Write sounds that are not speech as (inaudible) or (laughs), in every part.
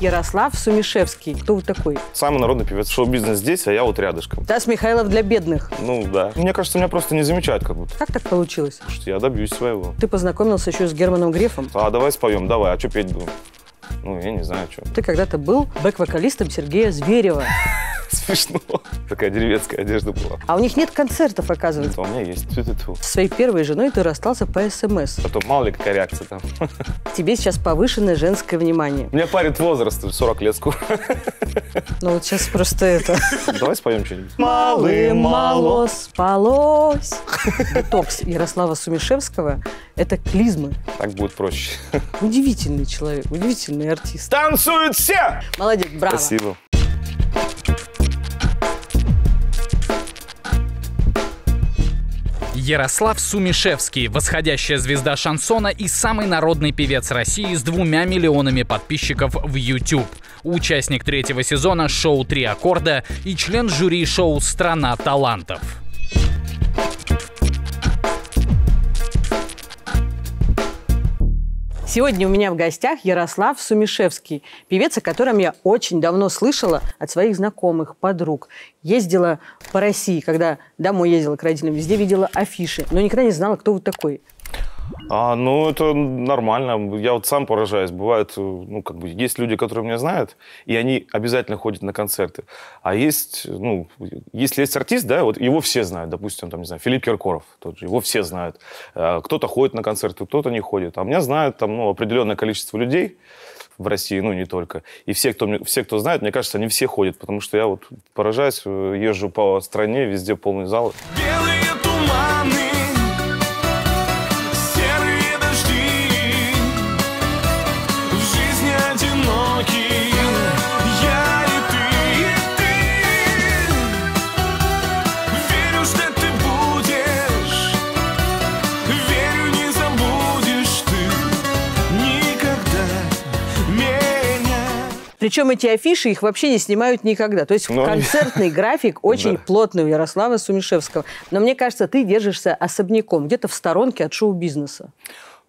Ярослав Сумишевский. Кто вы такой? Самый народный певец. Шоу-бизнес здесь, а я вот рядышком. Тас Михайлов для бедных. Ну да. Мне кажется, меня просто не замечают как будто. Как так получилось? что я добьюсь своего. Ты познакомился еще с Германом Грефом? А, давай споем, давай. А что петь будем? Ну, я не знаю, что. Ты когда-то был бэк-вокалистом Сергея Зверева. (laughs) Смешно. Такая деревенская одежда была. А у них нет концертов, оказывается. У меня есть. Ту -ту -ту. своей первой женой ты расстался по СМС. Эм а то мало ли какая реакция там. (laughs) Тебе сейчас повышенное женское внимание. У Меня парит возраст, 40 лет скоро. Ну вот сейчас просто это. (laughs) Давай споем что-нибудь. Малы мало спалось. Детокс Ярослава Сумишевского – это клизмы. Так будет проще. Удивительный человек, удивительный артист. Танцуют все! Молодец, браво. Спасибо. Ярослав Сумишевский, восходящая звезда шансона и самый народный певец России с двумя миллионами подписчиков в YouTube. Участник третьего сезона шоу «Три аккорда» и член жюри шоу «Страна талантов». Сегодня у меня в гостях Ярослав Сумишевский, певец, о котором я очень давно слышала от своих знакомых, подруг. Ездила по России, когда домой ездила к родителям, везде видела афиши, но никогда не знала, кто вот такой. А, ну, это нормально. Я вот сам поражаюсь. Бывает, ну, как бы, есть люди, которые меня знают, и они обязательно ходят на концерты. А есть, ну, если есть артист, да, вот его все знают. Допустим, там, не знаю, Филипп Киркоров, тот же, его все знают. Э, кто-то ходит на концерты, кто-то не ходит. А меня знают, там, ну, определенное количество людей в России, ну, не только. И все, кто, все, кто знает, мне кажется, они все ходят, потому что я вот поражаюсь, э, езжу по стране, везде полный зал. Белый Причем эти афиши их вообще не снимают никогда. То есть Но... Ну, концертный (laughs) график очень да. плотный у Ярослава Сумишевского. Но мне кажется, ты держишься особняком, где-то в сторонке от шоу-бизнеса.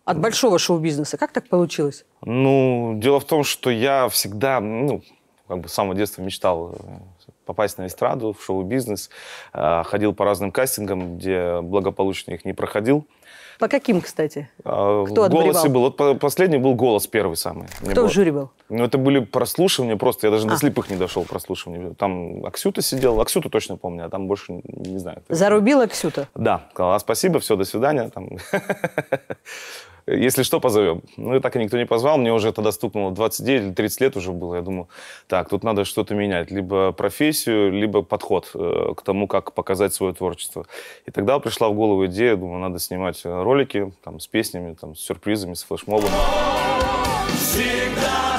От большого шоу-бизнеса. Как так получилось? Ну, дело в том, что я всегда, ну, как бы с самого детства мечтал э, попасть на эстраду, в шоу-бизнес. Э, ходил по разным кастингам, где благополучно их не проходил. По каким, кстати? А, Кто в был. Вот последний был голос первый самый. Мне Кто было... жюри был? Ну, это были прослушивания просто. Я даже а. до слепых не дошел прослушивания. Там Аксюта сидел. Аксюта точно помню, а там больше не знаю. Зарубил Аксюта? Да. Сказала, спасибо, все, до свидания. Там... (laughs) если что, позовем. Ну, и так и никто не позвал. Мне уже тогда стукнуло 29 или 30 лет уже было. Я думаю, так, тут надо что-то менять. Либо профессию, либо подход э, к тому, как показать свое творчество. И тогда пришла в голову идея, думаю, надо снимать э, ролики там, с песнями, там, с сюрпризами, с флешмобом. Всегда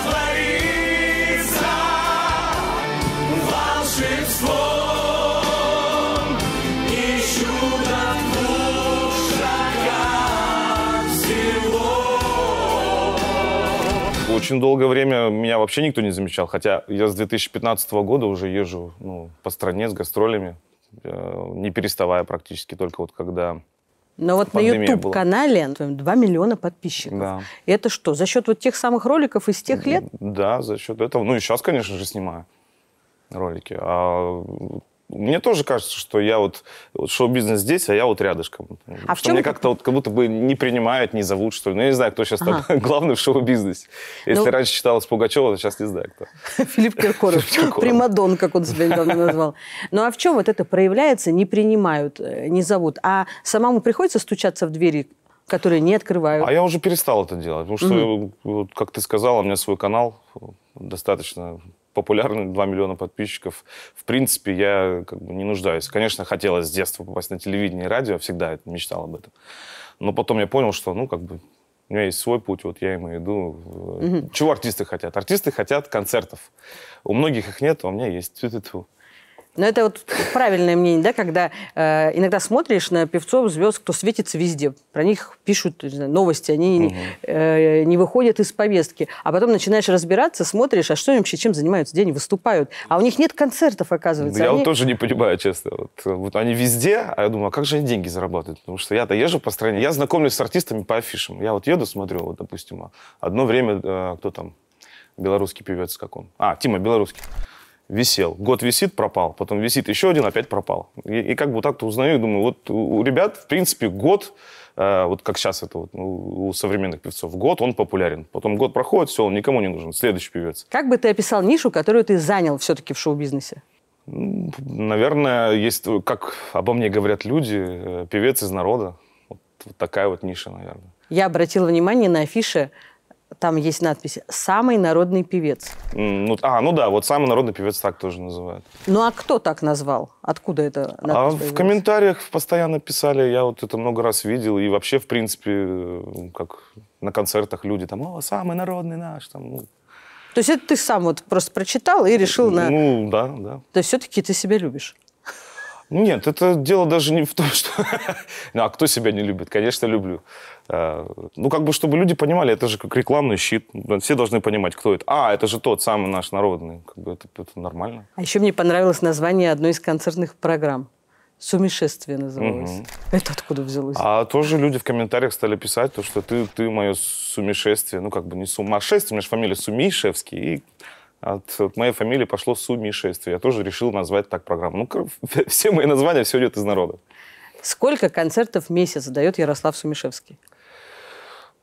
очень долгое время меня вообще никто не замечал, хотя я с 2015 года уже езжу ну, по стране с гастролями, э, не переставая практически, только вот когда но вот на YouTube-канале, Антон, 2 миллиона подписчиков. Да. И это что, за счет вот тех самых роликов из тех лет? Да, за счет этого. Ну и сейчас, конечно же, снимаю ролики. А мне тоже кажется, что я вот, вот шоу-бизнес здесь, а я вот рядышком. А что мне как-то вот как будто бы не принимают, не зовут, что ли. Ну, я не знаю, кто сейчас ага. там (laughs) главный в шоу-бизнесе. Если ну... раньше читалось Пугачева, то сейчас не знаю, кто. (laughs) Филипп Киркоров. Примадон, как он себя недавно (laughs) назвал. Ну, а в чем вот это проявляется? Не принимают, э, не зовут. А самому приходится стучаться в двери которые не открывают. А я уже перестал это делать, потому что, как ты сказала, у меня свой канал достаточно популярны, 2 миллиона подписчиков. В принципе, я как бы не нуждаюсь. Конечно, хотелось с детства попасть на телевидение и радио, всегда мечтал об этом. Но потом я понял, что, ну, как бы, у меня есть свой путь, вот я им иду. Угу. Чего артисты хотят? Артисты хотят концертов. У многих их нет, а у меня есть. Ту -ту -ту. Но это вот правильное мнение, да, когда э, иногда смотришь на певцов, звезд, кто светится везде, про них пишут не знаю, новости, они угу. э, не выходят из повестки, а потом начинаешь разбираться, смотришь, а что они вообще чем занимаются, где они выступают, а у них нет концертов, оказывается. Да, ну, они... Я вот тоже не понимаю, честно. Вот, э, вот они везде, а я думаю, а как же они деньги зарабатывают? Потому что я-то езжу по стране, я знакомлюсь с артистами по афишам, я вот еду, смотрю, вот, допустим, а одно время, э, кто там, белорусский певец как он, а Тима белорусский висел. Год висит, пропал. Потом висит еще один, опять пропал. И, и как бы вот так-то узнаю думаю, вот у ребят, в принципе, год, э, вот как сейчас это вот, ну, у современных певцов, год он популярен. Потом год проходит, все, он никому не нужен. Следующий певец. Как бы ты описал нишу, которую ты занял все-таки в шоу-бизнесе? Наверное, есть, как обо мне говорят люди, э, певец из народа. Вот, вот такая вот ниша, наверное. Я обратила внимание на афиши там есть надпись «Самый народный певец». Mm, ну, а, ну да, вот «Самый народный певец» так тоже называют. Ну а кто так назвал? Откуда это а надпись А в комментариях постоянно писали, я вот это много раз видел, и вообще, в принципе, как на концертах люди там «О, самый народный наш», там, ну, то есть это ты сам вот просто прочитал и решил на... Ну, да, да. То есть все-таки ты себя любишь. Нет, это дело даже не в том, что... (laughs) ну, а кто себя не любит? Конечно, люблю. Э, ну, как бы, чтобы люди понимали, это же как рекламный щит. Ну, все должны понимать, кто это. А, это же тот самый наш народный. Как бы это, это нормально. А еще мне понравилось название одной из концертных программ. Сумасшествие называлось. Угу. Это откуда взялось? А тоже люди в комментариях стали писать, то, что ты, ты мое сумасшествие. Ну, как бы не сумасшествие, у меня же фамилия Сумишевский. И от, от моей фамилии пошло сумишествие. Я тоже решил назвать так программу. Ну, (laughs) все мои названия, все идет из народа. Сколько концертов в месяц дает Ярослав Сумишевский?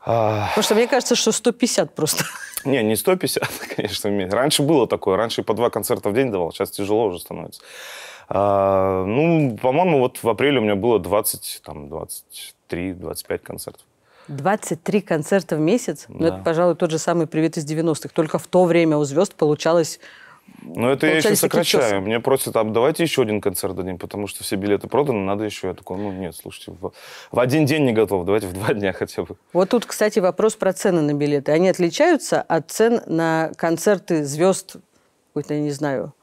А. Потому что мне кажется, что 150 просто. (laughs) Не, не 150, (laughs) конечно. Раньше было такое. Раньше по два концерта в день давал. Сейчас тяжело уже становится. А, ну, по-моему, вот в апреле у меня было 20, там, 23-25 концертов. 23 концерта в месяц? Да. Ну, это, пожалуй, тот же самый «Привет из 90-х». Только в то время у звезд получалось ну, это я еще сокращаю. Мне просят, а давайте еще один концерт дадим, потому что все билеты проданы, надо еще. Я такой, ну нет, слушайте, в, в один день не готов, давайте в два дня хотя бы. Вот тут, кстати, вопрос про цены на билеты. Они отличаются от цен на концерты звезд, какой-то, я не знаю,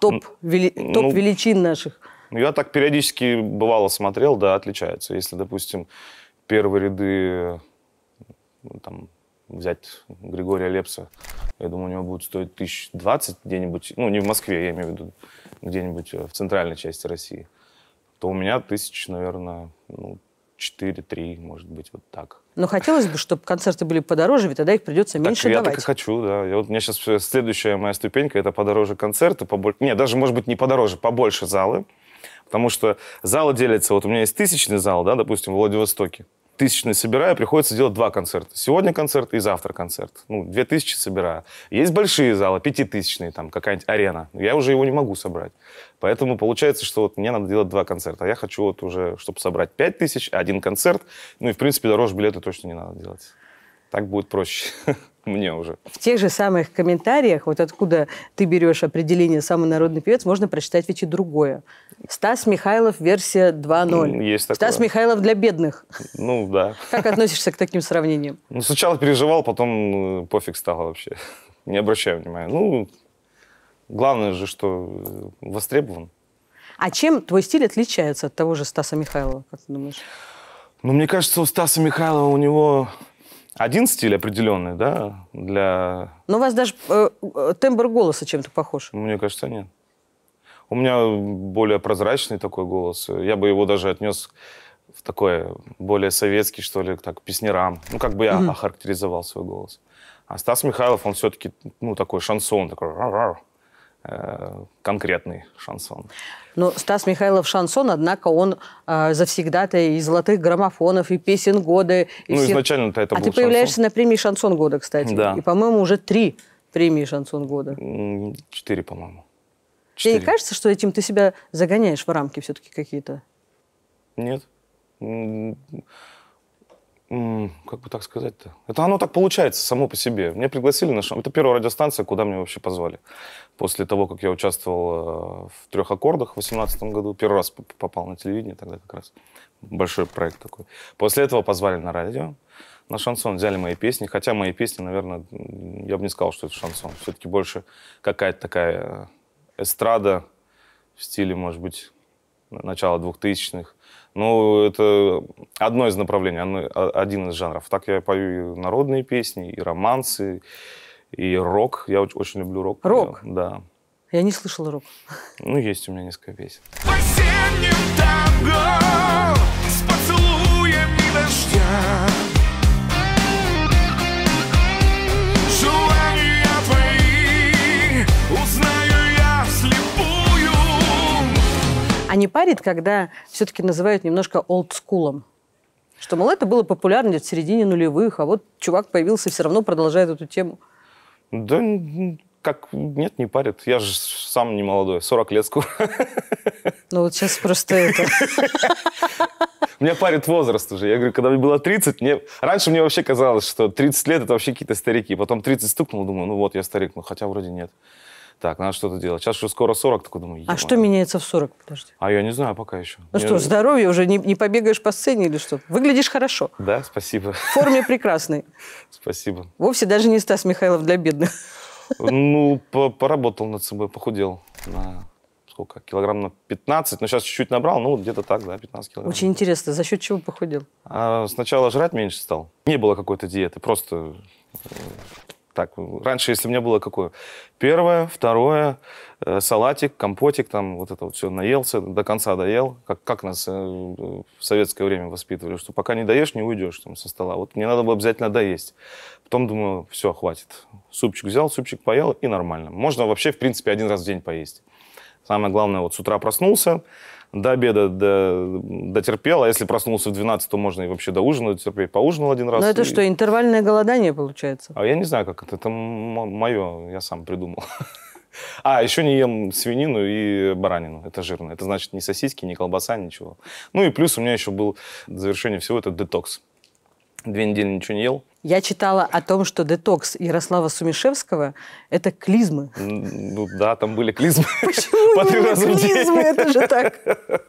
топ, ну, вели, топ ну, величин наших? Я так периодически бывало смотрел, да, отличаются. Если, допустим, первые ряды, ну, там, взять Григория Лепса, я думаю, у него будет стоить тысяч двадцать где-нибудь, ну, не в Москве, я имею в виду, где-нибудь э, в центральной части России, то у меня тысяч, наверное, ну, 4-3, может быть, вот так. Но хотелось бы, чтобы концерты были подороже, ведь тогда их придется меньше так, я давать. Я так и хочу, да. Я, вот у меня сейчас э, следующая моя ступенька, это подороже концерты, побольше... Не, даже, может быть, не подороже, побольше залы. Потому что залы делятся, вот у меня есть тысячный зал, да, допустим, в Владивостоке. Тысячный собираю, приходится делать два концерта. Сегодня концерт и завтра концерт. Ну, две тысячи собираю. Есть большие залы, пятитысячные, там какая-нибудь арена. Я уже его не могу собрать. Поэтому получается, что вот мне надо делать два концерта. А я хочу вот уже, чтобы собрать пять тысяч, один концерт. Ну и, в принципе, дороже билеты точно не надо делать. Так будет проще (laughs) мне уже. В тех же самых комментариях, вот откуда ты берешь определение «самый народный певец», можно прочитать ведь и другое. Стас Михайлов, версия 2.0. Есть такое. Стас Михайлов для бедных. Ну, да. Как относишься к таким сравнениям? Ну, сначала переживал, потом э, пофиг стало вообще. Не обращаю внимания. Ну, главное же, что э, востребован. А чем твой стиль отличается от того же Стаса Михайлова, как ты думаешь? Ну, мне кажется, у Стаса Михайлова у него один стиль определенный, да, для... Но у вас даже э, э тембр голоса чем-то похож. Ну, мне кажется, нет. У меня более прозрачный такой голос. Я бы его даже отнес в такой более советский, что ли, так, песнерам. Ну, как бы я угу. охарактеризовал свой голос. А Стас Михайлов, он все-таки, ну, такой шансон, такой... Э, конкретный шансон. Но ну, Стас Михайлов шансон, однако он э, завсегда-то и золотых граммофонов, и песен года. И ну, всех... изначально-то это а был А ты шансон. появляешься на премии шансон года, кстати. Да. И, по-моему, уже три премии шансон года. Четыре, по-моему. Четыре. Тебе не кажется, что этим ты себя загоняешь в рамки все-таки какие-то? Нет. Как бы так сказать-то? Это оно так получается само по себе. Меня пригласили на шансон. Это первая радиостанция, куда меня вообще позвали после того, как я участвовал э, в трех аккордах в 2018 году. Первый раз попал на телевидение тогда как раз. Большой проект такой. После этого позвали на радио. На шансон взяли мои песни. Хотя мои песни, наверное, я бы не сказал, что это шансон. Все-таки больше какая-то такая э, эстрада в стиле, может быть, начала двухтысячных. Ну, это одно из направлений, а, один из жанров. Так я пою и народные песни, и романсы, и рок, я очень люблю рок. Рок? Да. Я не слышала рок. Ну, есть у меня несколько песен. Танго, с поцелуями дождя. А не парит, когда все-таки называют немножко олдскулом? Что, мол, это было популярно где-то в середине нулевых, а вот чувак появился и все равно продолжает эту тему. Да как нет, не парит. Я же сам не молодой, 40 лет скоро. Ну вот сейчас просто это... (laughs) Меня парит возраст уже. Я говорю, когда мне было 30, мне... раньше мне вообще казалось, что 30 лет это вообще какие-то старики. Потом 30 стукнул, думаю, ну вот я старик, ну хотя вроде нет. Так, надо что-то делать. Сейчас уже скоро 40, такой думаю. А что меняется в 40, подожди? А я не знаю пока еще. Ну я... что, здоровье уже, не, не побегаешь по сцене или что? Выглядишь хорошо. Да, спасибо. В форме прекрасной. (laughs) Спасибо. Вовсе даже не Стас Михайлов для бедных. Ну, поработал над собой, похудел на сколько, килограмм на 15, но ну, сейчас чуть-чуть набрал, ну, где-то так, да, 15 килограмм. Очень интересно, за счет чего похудел? А, сначала жрать меньше стал. Не было какой-то диеты, просто э, так, раньше, если у меня было какое? Первое, второе, э, салатик, компотик, там вот это вот все наелся, до конца доел. Как, как нас э, в советское время воспитывали, что пока не доешь, не уйдешь там со стола. Вот мне надо было обязательно доесть. Потом думаю, все, хватит. Супчик взял, супчик поел, и нормально. Можно вообще, в принципе, один раз в день поесть. Самое главное, вот с утра проснулся, до обеда до, дотерпел, а если проснулся в 12, то можно и вообще до ужина дотерпеть. Поужинал один раз. Но это и... что, интервальное голодание получается? А я не знаю, как это. Это мое, я сам придумал. (laughs) А, еще не ем свинину и баранину. Это жирно. Это значит не сосиски, не колбаса, ничего. Ну и плюс у меня еще был завершение всего, это детокс. Две недели ничего не ел. Я читала о том, что детокс Ярослава Сумишевского – это клизмы. Ну да, там были клизмы. (laughs) Почему По клизмы? Это же так. (laughs)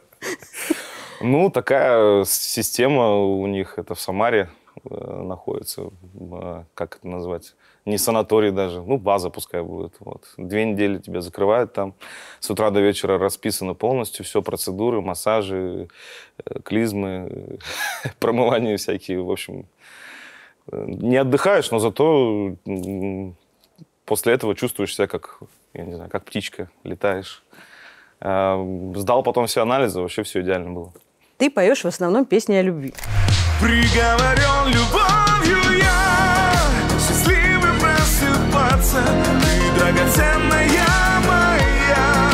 Ну, такая система у них, это в Самаре э, находится, э, как это назвать, не санаторий даже, ну, база пускай будет. Вот. Две недели тебя закрывают там, с утра до вечера расписано полностью, все процедуры, массажи, э, клизмы, (laughs) промывания всякие, в общем, не отдыхаешь, но зато после этого чувствуешь себя как, я не знаю, как птичка, летаешь. А, сдал потом все анализы, вообще все идеально было. Ты поешь в основном песни о любви. Приговорен любовью я, счастливым просыпаться, ты драгоценная моя,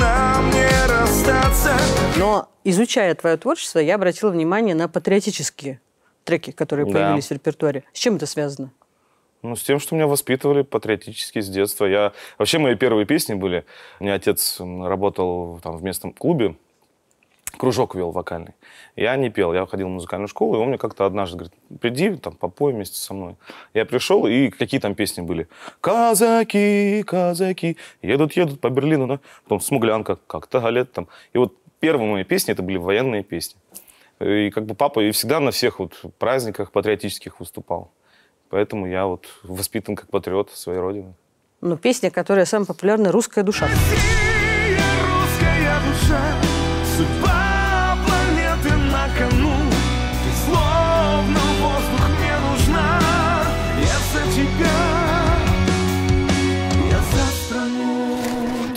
нам не расстаться. Но изучая твое творчество, я обратила внимание на патриотические треки, которые да. появились в репертуаре. С чем это связано? Ну, с тем, что меня воспитывали патриотически с детства. Я... Вообще, мои первые песни были... У меня отец работал там в местном клубе, кружок вел вокальный. Я не пел, я ходил в музыкальную школу, и он мне как-то однажды говорит, приди, там, попой вместе со мной. Я пришел, и какие там песни были? Казаки, казаки, едут, едут по Берлину, да? Потом Смуглянка, как-то галет там. И вот первые мои песни, это были военные песни. И как бы папа и всегда на всех вот праздниках патриотических выступал. Поэтому я вот воспитан как патриот своей родины. Ну, песня, которая самая популярная «Русская душа». Россия!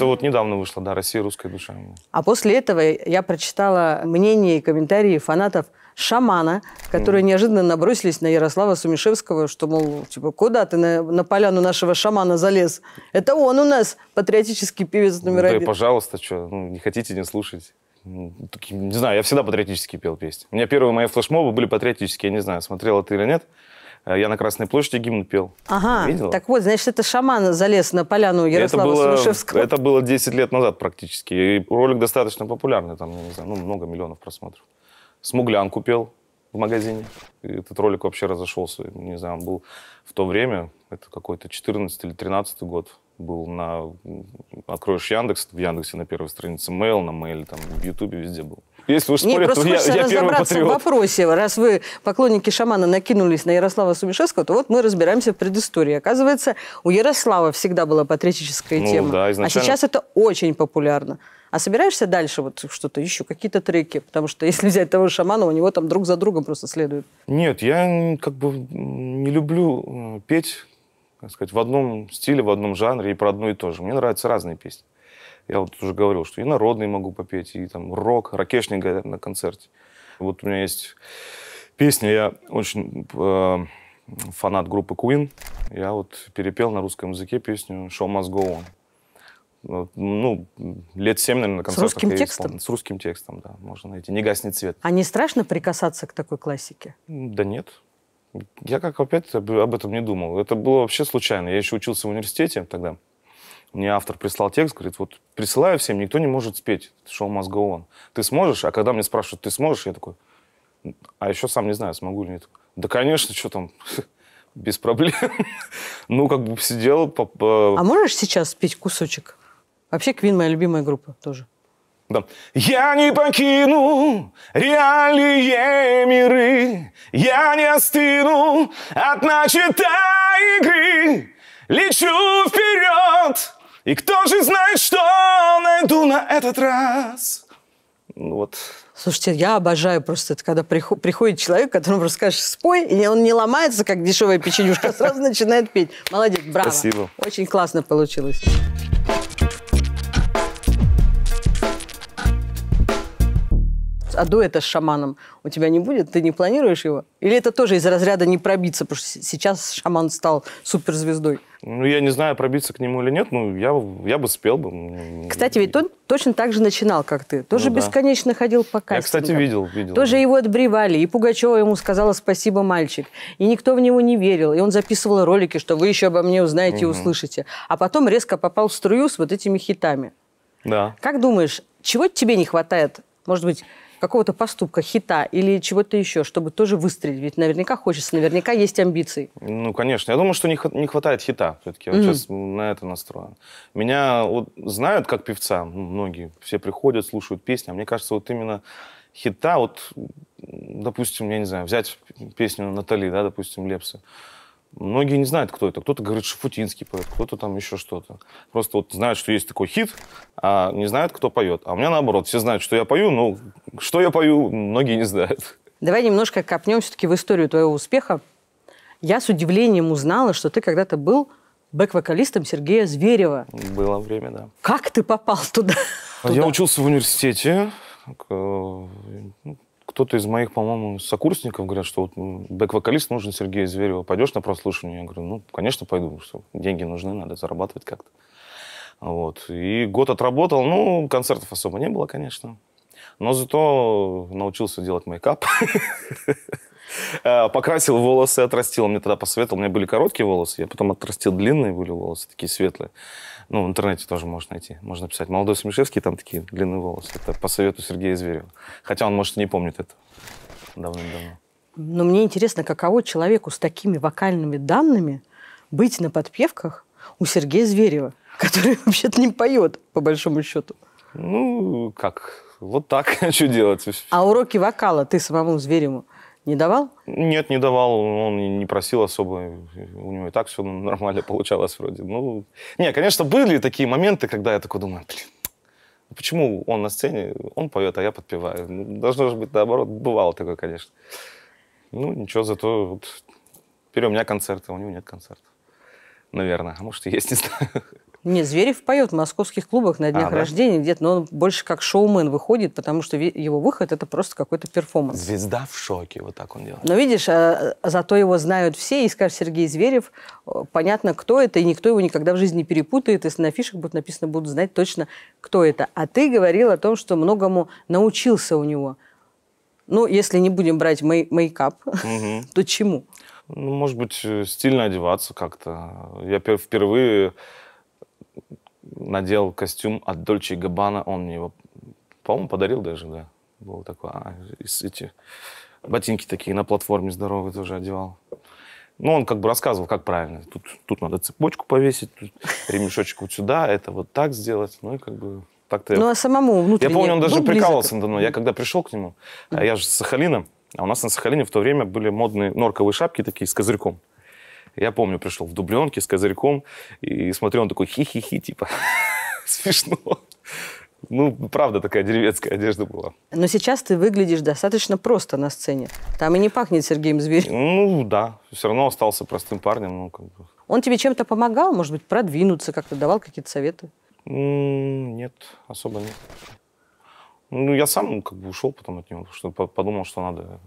Это вот недавно вышло, да, «Россия, русская душа». А после этого я прочитала мнения и комментарии фанатов «Шамана», которые неожиданно набросились на Ярослава Сумишевского, что, мол, типа, куда ты на, на поляну нашего шамана залез? Это он у нас, патриотический певец ну номер да один. Да пожалуйста, что, ну, не хотите, не слушайте. Ну, такие, не знаю, я всегда патриотически пел песни. У меня первые мои флешмобы были патриотические, я не знаю, смотрела ты или нет. Э, я на Красной площади гимн пел. Ага, Видела? так вот, значит, это шаман залез на поляну Ярослава это Это было 10 лет назад практически. И ролик достаточно популярный, там, не знаю, ну, много миллионов просмотров. Смуглянку пел в магазине. И этот ролик вообще разошелся, не знаю, он был в то время, это какой-то 14 или 13 год, был на... Откроешь Яндекс, в Яндексе на первой странице Mail, на Mail, там, в Ютубе везде был. Если уж Нет, спорят, то я, я первый в вопросе. Раз вы, поклонники шамана, накинулись на Ярослава Сумишевского, то вот мы разбираемся в предыстории. Оказывается, у Ярослава всегда была патриотическая ну, тема. Да, а изначально... А сейчас это очень популярно. А собираешься дальше вот что-то еще, какие-то треки? Потому что (laughs) если взять того шамана, у него там друг за другом просто следует. Нет, я как бы не люблю э, петь, так сказать, в одном стиле, в одном жанре и про одно и то же. Мне нравятся разные песни. Я вот уже говорил, что и народный могу попеть, и там рок, ракешника на концерте. Вот у меня есть песня, я очень э, фанат группы Queen. Я вот перепел на русском языке песню «Show must go on». ну, лет семь, наверное, на концертах. С русским текстом? Исполнил. С русским текстом, да, можно найти. «Не гаснет цвет». А не страшно прикасаться к такой классике? Да нет. Я как опять об этом не думал. Это было вообще случайно. Я еще учился в университете тогда. Мне автор прислал текст, говорит, вот присылаю всем, никто не может спеть. Шоу must go on. Ты сможешь? А когда мне спрашивают, ты сможешь? Я такой, а еще сам не знаю, смогу или нет. Да, конечно, что там, (laughs) без проблем. (laughs) ну, как бы сидел... Э, а можешь сейчас спеть кусочек? Вообще, Квин моя любимая группа тоже. Да. Я не покину реальные миры, я не остыну от начатой игры. Лечу вперед, и кто же знает, что найду на этот раз? Ну, вот. Слушайте, я обожаю просто это, когда приходит человек, которому расскажешь «спой», и он не ломается, как дешевая печенюшка, а сразу начинает петь. Молодец, браво. Спасибо. Очень классно получилось. а дуэта с шаманом у тебя не будет? Ты не планируешь его? Или это тоже из разряда не пробиться, потому что сейчас шаман стал суперзвездой? Ну, я не знаю, пробиться к нему или нет, но я, я бы спел бы. Кстати, ведь он точно так же начинал, как ты. Тоже ну, да. бесконечно ходил по кастингам. Я, кстати, видел, видел. Тоже да. его отбревали, и Пугачева ему сказала «спасибо, мальчик». И никто в него не верил, и он записывал ролики, что вы еще обо мне узнаете угу. и услышите. А потом резко попал в струю с вот этими хитами. Да. Как думаешь, чего тебе не хватает? Может быть, какого-то поступка, хита или чего-то еще, чтобы тоже выстрелить? Ведь наверняка хочется, наверняка есть амбиции. Ну, конечно. Я думаю, что не, не хватает хита все-таки. mm-hmm. сейчас на это настроен. Меня вот знают как певца ну, многие. Все приходят, слушают песни. А мне кажется, вот именно хита, вот, допустим, я не знаю, взять песню Натали, да, допустим, Лепса. Многие не знают, кто это. Кто-то говорит шафутинский поет, кто-то там еще что-то. Просто вот знают, что есть такой хит, а не знают, кто поет. А у меня наоборот. Все знают, что я пою, но ну, что я пою, многие не знают. Давай немножко копнем все-таки в историю твоего успеха. Я с удивлением узнала, что ты когда-то был бэк-вокалистом Сергея Зверева. Было время, да. Как ты попал туда? А я учился в университете э, кто-то из моих, по-моему, сокурсников говорят, что вот бэк-вокалист нужен Сергею Звереву, пойдешь на прослушивание? Я говорю, ну, конечно, пойду, что деньги нужны, надо зарабатывать как-то. Вот. И год отработал, ну, концертов особо не было, конечно. Но зато научился делать мейкап. (laughs) А, покрасил волосы, отрастил. Мне тогда посоветовал, у меня были короткие волосы, я потом отрастил длинные были волосы, такие светлые. Ну, в интернете тоже можно найти. Можно писать «Молодой Смешевский», там такие длинные волосы. Это по совету Сергея Зверева. Хотя он, может, и не помнит это давным-давно. Но мне интересно, каково человеку с такими вокальными данными быть на подпевках у Сергея Зверева, (laughs) который вообще-то не поет, по большому счету. Ну, как? Вот так хочу (laughs) делать. А уроки вокала ты самому Звереву не давал? Нет, не давал. Он не просил особо. У него и так все нормально (laughs) получалось вроде. Ну, не, конечно, были такие моменты, когда я такой думаю, блин, ну почему он на сцене, он поет, а я подпеваю. Ну, должно же быть наоборот. Бывало такое, конечно. Ну, ничего, зато вот теперь у меня концерты, а у него нет концертов. Наверное. А может, и есть, не знаю. Не, Зверев поет в московских клубах на днях а, рождения да? где-то, но он больше как шоумен выходит, потому что его выход это просто какой-то перформанс. Звезда в шоке, вот так он делает. Но видишь, а, а зато его знают все, и скажешь, Сергей Зверев, понятно, кто это, и никто его никогда в жизни не перепутает, если на фишах будет написано, будут знать точно, кто это. А ты говорил о том, что многому научился у него. Ну, если не будем брать мейкап, (laughs) то чему? Ну, может быть, э, стильно одеваться как-то. Я впервые надел костюм от Dolce Gabbana, он мне его, по-моему, подарил даже, да. Было такое, а, эти ботинки такие на платформе здоровые тоже одевал. Ну, он как бы рассказывал, как правильно. Тут, тут надо цепочку повесить, тут ремешочек вот сюда, это вот так сделать. Ну, и как бы так-то... Ну, а самому внутренне Я помню, он даже прикалывался близок? надо мной. Я когда пришел к нему, а я же с Сахалина, а у нас на Сахалине в то время были модные норковые шапки такие с козырьком. Я помню, пришел в дубленке с козырьком, и смотрю, он такой хи-хи-хи, типа, (laughs) смешно. Ну, правда, такая деревенская одежда была. Но сейчас ты выглядишь достаточно просто на сцене. Там и не пахнет Сергеем Зверем. Ну, да. Все равно остался простым парнем. Ну, как бы. Он тебе чем-то помогал? Может быть, продвинуться как-то? Давал какие-то советы? Нет, особо нет. Ну, я сам как бы ушел потом от него, потому что подумал, что надо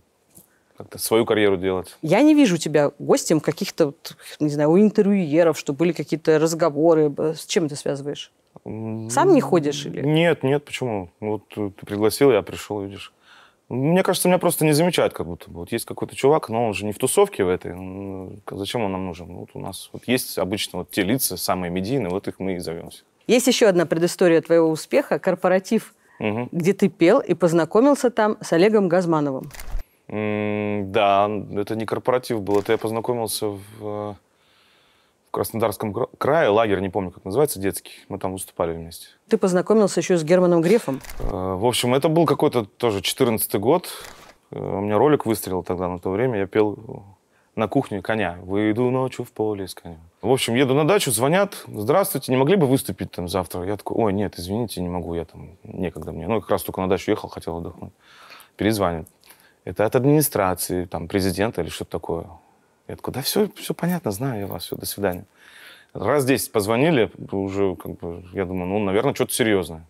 как-то свою карьеру делать. Я не вижу тебя гостем каких-то, не знаю, у интервьюеров, что были какие-то разговоры. С чем это связываешь? Сам не ходишь или? Нет, нет, почему? Ну, вот э, ты пригласил, я пришел, видишь. Мне кажется, меня просто не замечают как будто бы. Вот есть какой-то чувак, но он же не в тусовке в этой. Э, зачем он нам нужен? Вот у нас вот есть обычно вот те лица, самые медийные, вот их мы и зовемся. Есть еще одна предыстория твоего успеха. Корпоратив – угу. где ты пел и познакомился там с Олегом Газмановым. да, это не корпоратив был, это я познакомился в, э, в Краснодарском крае, лагерь, не помню, как называется, детский. Мы там выступали вместе. Ты познакомился еще с Германом Грефом? Э, в общем, это был какой-то тоже 14 год. Э, у меня ролик выстрелил тогда на то время. Я пел на кухню коня. Выйду ночью в поле с конем. В общем, еду на дачу, звонят. Здравствуйте, не могли бы выступить там завтра? Я такой, ой, нет, извините, не могу, я там, некогда мне. Ну, как раз только на дачу ехал, хотел отдохнуть. Перезванивают. Это от администрации, там, президента или что-то такое. Я такой, да все, все понятно, знаю я вас, все, до свидания. Раз 10 позвонили, уже, как бы, я думаю, ну, наверное, что-то серьезное.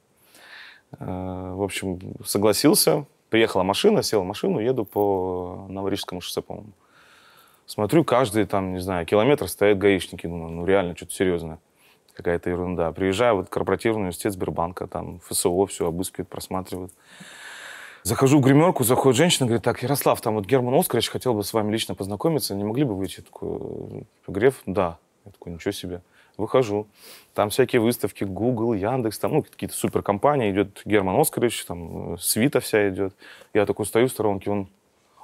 Э, в общем, согласился, приехала машина, сел в машину, еду по Новорижскому шоссе, по-моему. Смотрю, каждый там, не знаю, километр стоят гаишники. Думаю, ну реально, что-то серьезное. Какая-то ерунда. Приезжаю вот, в корпоративный университет Сбербанка, там ФСО все обыскивают, просматривают. Захожу в гримерку, заходит женщина, говорит, так, Ярослав, там вот Герман Оскарович хотел бы с вами лично познакомиться, не могли бы выйти? Я такой, э, Греф, да. Я такой, ничего себе. Выхожу. Там всякие выставки, Google, Яндекс, там, ну, какие-то суперкомпании. Идет Герман Оскарович, там, э, свита вся идет. Я такой стою в сторонке, он,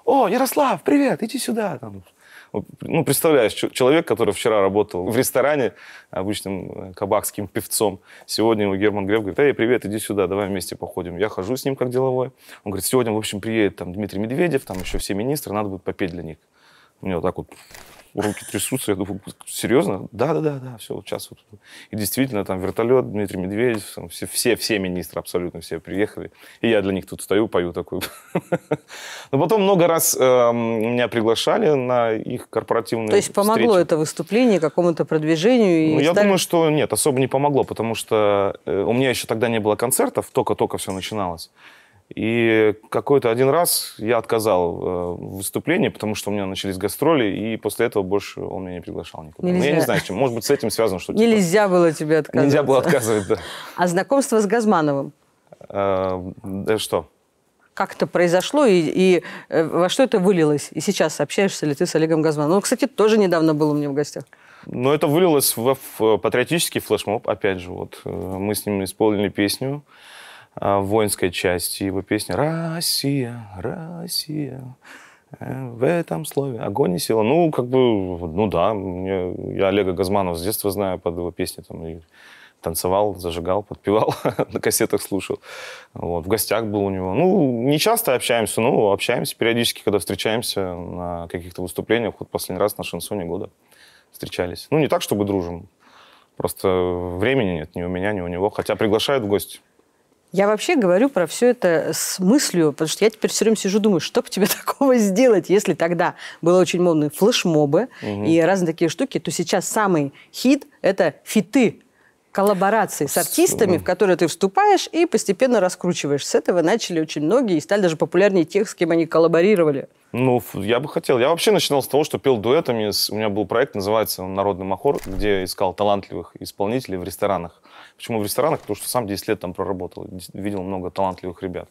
о, Ярослав, привет, иди сюда. Там, ну, представляешь, человек, который вчера работал в ресторане обычным э, кабакским певцом, сегодня ему Герман Греф говорит, эй, привет, иди сюда, давай вместе походим. Я хожу с ним как деловой. Он говорит, сегодня, в общем, приедет там Дмитрий Медведев, там еще все министры, надо будет попеть для них. Мне вот так вот руки трясутся. Я думаю, серьезно? Да, да, да, да, все, вот сейчас вот. И действительно, там вертолет, Дмитрий Медведев, там, все, все, все министры абсолютно все приехали. И я для них тут стою, пою такую. (laughs) Но потом много раз эм, меня приглашали на их корпоративные То есть помогло это выступление какому-то продвижению? Ну, я думаю, что нет, особо не помогло, потому что э, у меня еще тогда не было концертов, только-только все начиналось. И какой-то один раз я отказал э, в выступлении, потому что у меня начались гастроли, и после этого больше он меня не приглашал никуда. Нельзя. Ну, Но я не знаю, чем. Может быть, с этим связано что-то. Нельзя было тебе отказывать. Нельзя было отказывать, да. (laughs) А знакомство с Газмановым? Э, да что? Как это произошло и, и э, во что это вылилось? И сейчас общаешься ли ты с Олегом Газмановым? Он, кстати, тоже недавно был у меня в гостях. Но ну, это вылилось в патриотический флешмоб, опять же. Вот мы с ним исполнили песню. А, воинской части. Его песня «Россия, Россия». Э, в этом слове огонь и сила. Ну, как бы, ну да, мне, я Олега Газманова с детства знаю под его песни. Там, и танцевал, зажигал, подпевал, (laughs) на кассетах слушал. Вот, в гостях был у него. Ну, не часто общаемся, но общаемся периодически, когда встречаемся на каких-то выступлениях. Вот последний раз на шансоне года встречались. Ну, не так, чтобы дружим. Просто времени нет ни у меня, ни у него. Хотя приглашают в гости. Я вообще говорю про все это с мыслью, потому что я теперь все время сижу думаю, что бы тебе (laughs) такого сделать, если тогда было очень модные флешмобы угу. и разные такие штуки, то сейчас самый хит – это фиты, коллаборации с артистами, в которые ты вступаешь и постепенно раскручиваешь. С этого начали очень многие и стали даже популярнее тех, с кем они коллаборировали. Ну, я бы хотел. Я вообще начинал с того, что пел дуэтами. У меня был проект, называется он «Народный махор», где искал талантливых исполнителей в ресторанах. Почему в ресторанах? Потому что сам 10 лет там проработал. Видел много талантливых ребят.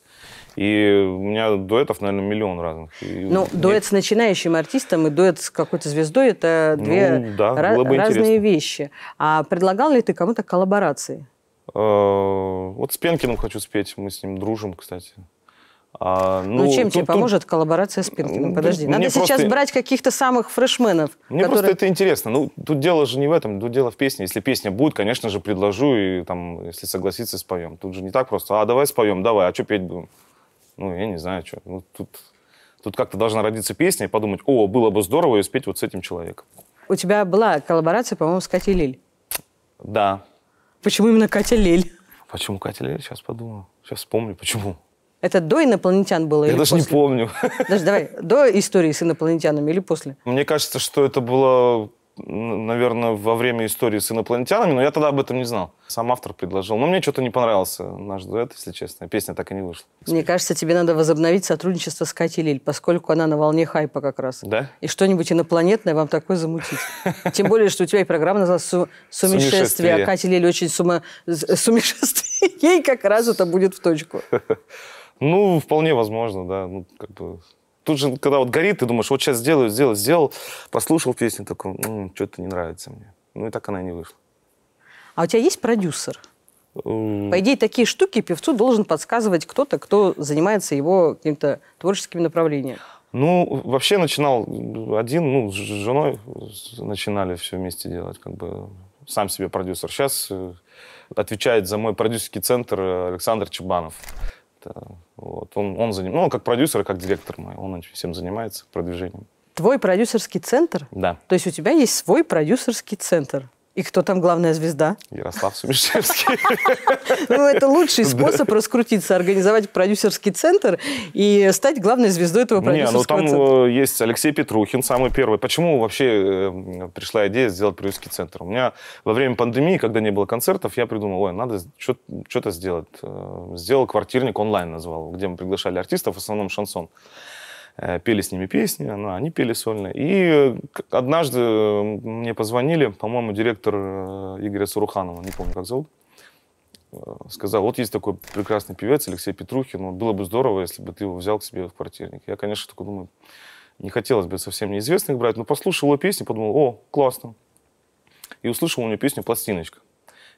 И у меня дуэтов, наверное, миллион разных. ну, нет... дуэт с начинающим артистом и дуэт с какой-то звездой – это две ну, да, ra- бы разные вещи. А предлагал ли ты кому-то коллаборации? Э, вот с Пенкиным хочу спеть. Мы с ним дружим, кстати. А, ну, ну чем тут, тебе поможет тут... коллаборация с Пинкиным? Подожди, надо сейчас брать каких-то самых фрешменов. Мне которые... просто это интересно. Ну, тут дело же не в этом, тут дело в песне. Если песня будет, конечно же, предложу и там, если согласится, споем. Тут же не так просто. А, давай споем, давай, а что петь будем? Ну, я не знаю, что. Ну, тут, тут как-то должна родиться песня и подумать, о, было бы здорово ее спеть вот с этим человеком. У тебя была коллаборация, по-моему, с Катей Лиль. Да. Почему именно Катя Лиль? Почему Катя Лиль? Сейчас подумаю. Сейчас вспомню, почему. Это до инопланетян было Я или даже после? не помню. Даже давай, до истории с инопланетянами или после? Мне кажется, что это было, наверное, во время истории с инопланетянами, но я тогда об этом не знал. Сам автор предложил. Но мне что-то не понравился наш дуэт, если честно. Песня так и не вышла. Мне кажется, тебе надо возобновить сотрудничество с Катей Лиль, поскольку она на волне хайпа как раз. Да? И что-нибудь инопланетное вам такое замутить. Тем более, что у тебя и программа называется «Сумешествие», а Катя Лиль очень сума... Сумешествие. (laughs) Ей как раз это будет в точку. (laughs) Ну, вполне возможно, да. Ну, как бы... Тут же, когда вот горит, ты думаешь, вот сейчас сделаю, сделал, сделал, послушал песню, такой, что-то не нравится мне. Ну, и так она и не вышла. А у тебя есть продюсер? По идее, такие штуки певцу должен подсказывать кто-то, кто занимается его каким-то творческим направлением. Ну, вообще начинал один, ну, с женой начинали все вместе делать, как бы сам себе продюсер. Сейчас э, отвечает за мой продюсерский центр э, Александр Чебанов как Вот. Он, он заним... ну, как продюсер, как директор мой, он всем занимается, продвижением. Твой продюсерский центр? Да. То есть у тебя есть свой продюсерский центр? И кто там главная звезда? Ярослав Сумишевский. Ну, это лучший способ раскрутиться, организовать продюсерский центр и стать главной звездой этого продюсерского центра. Не, ну там э, есть Алексей Петрухин, самый первый. Почему вообще э, пришла идея сделать продюсерский центр? У меня во время пандемии, когда не было концертов, я придумал, ой, надо что-то сделать. Э, сделал квартирник онлайн назвал, где мы приглашали артистов, в основном шансон. Э, пели с ними песни, ну, они пели сольно. И э, однажды э, мне позвонили, по-моему, директор Игоря Суруханова, не помню, как зовут, сказал, вот есть такой прекрасный певец Алексей Петрухин, ну, было бы здорово, если бы ты его взял к себе в квартирник. Я, конечно, такой думаю, не хотелось бы совсем неизвестных брать, но послушал его песни, подумал, о, классно. И услышал у него песню «Пластиночка».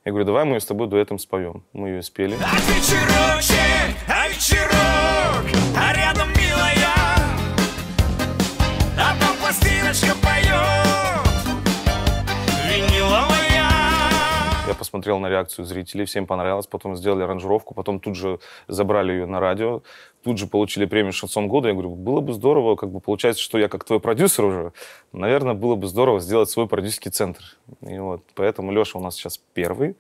Я говорю, давай мы ее с тобой дуэтом споем. Мы ее спели. А вечерочек, а вечерочек. Я посмотрел на реакцию зрителей, всем понравилось, потом сделали аранжировку, потом тут же забрали ее на радио, тут же получили премию «Шансон года». Я говорю, было бы здорово, как бы получается, что я как твой продюсер уже, наверное, было бы здорово сделать свой продюсерский центр. И вот, поэтому Леша у нас сейчас первый,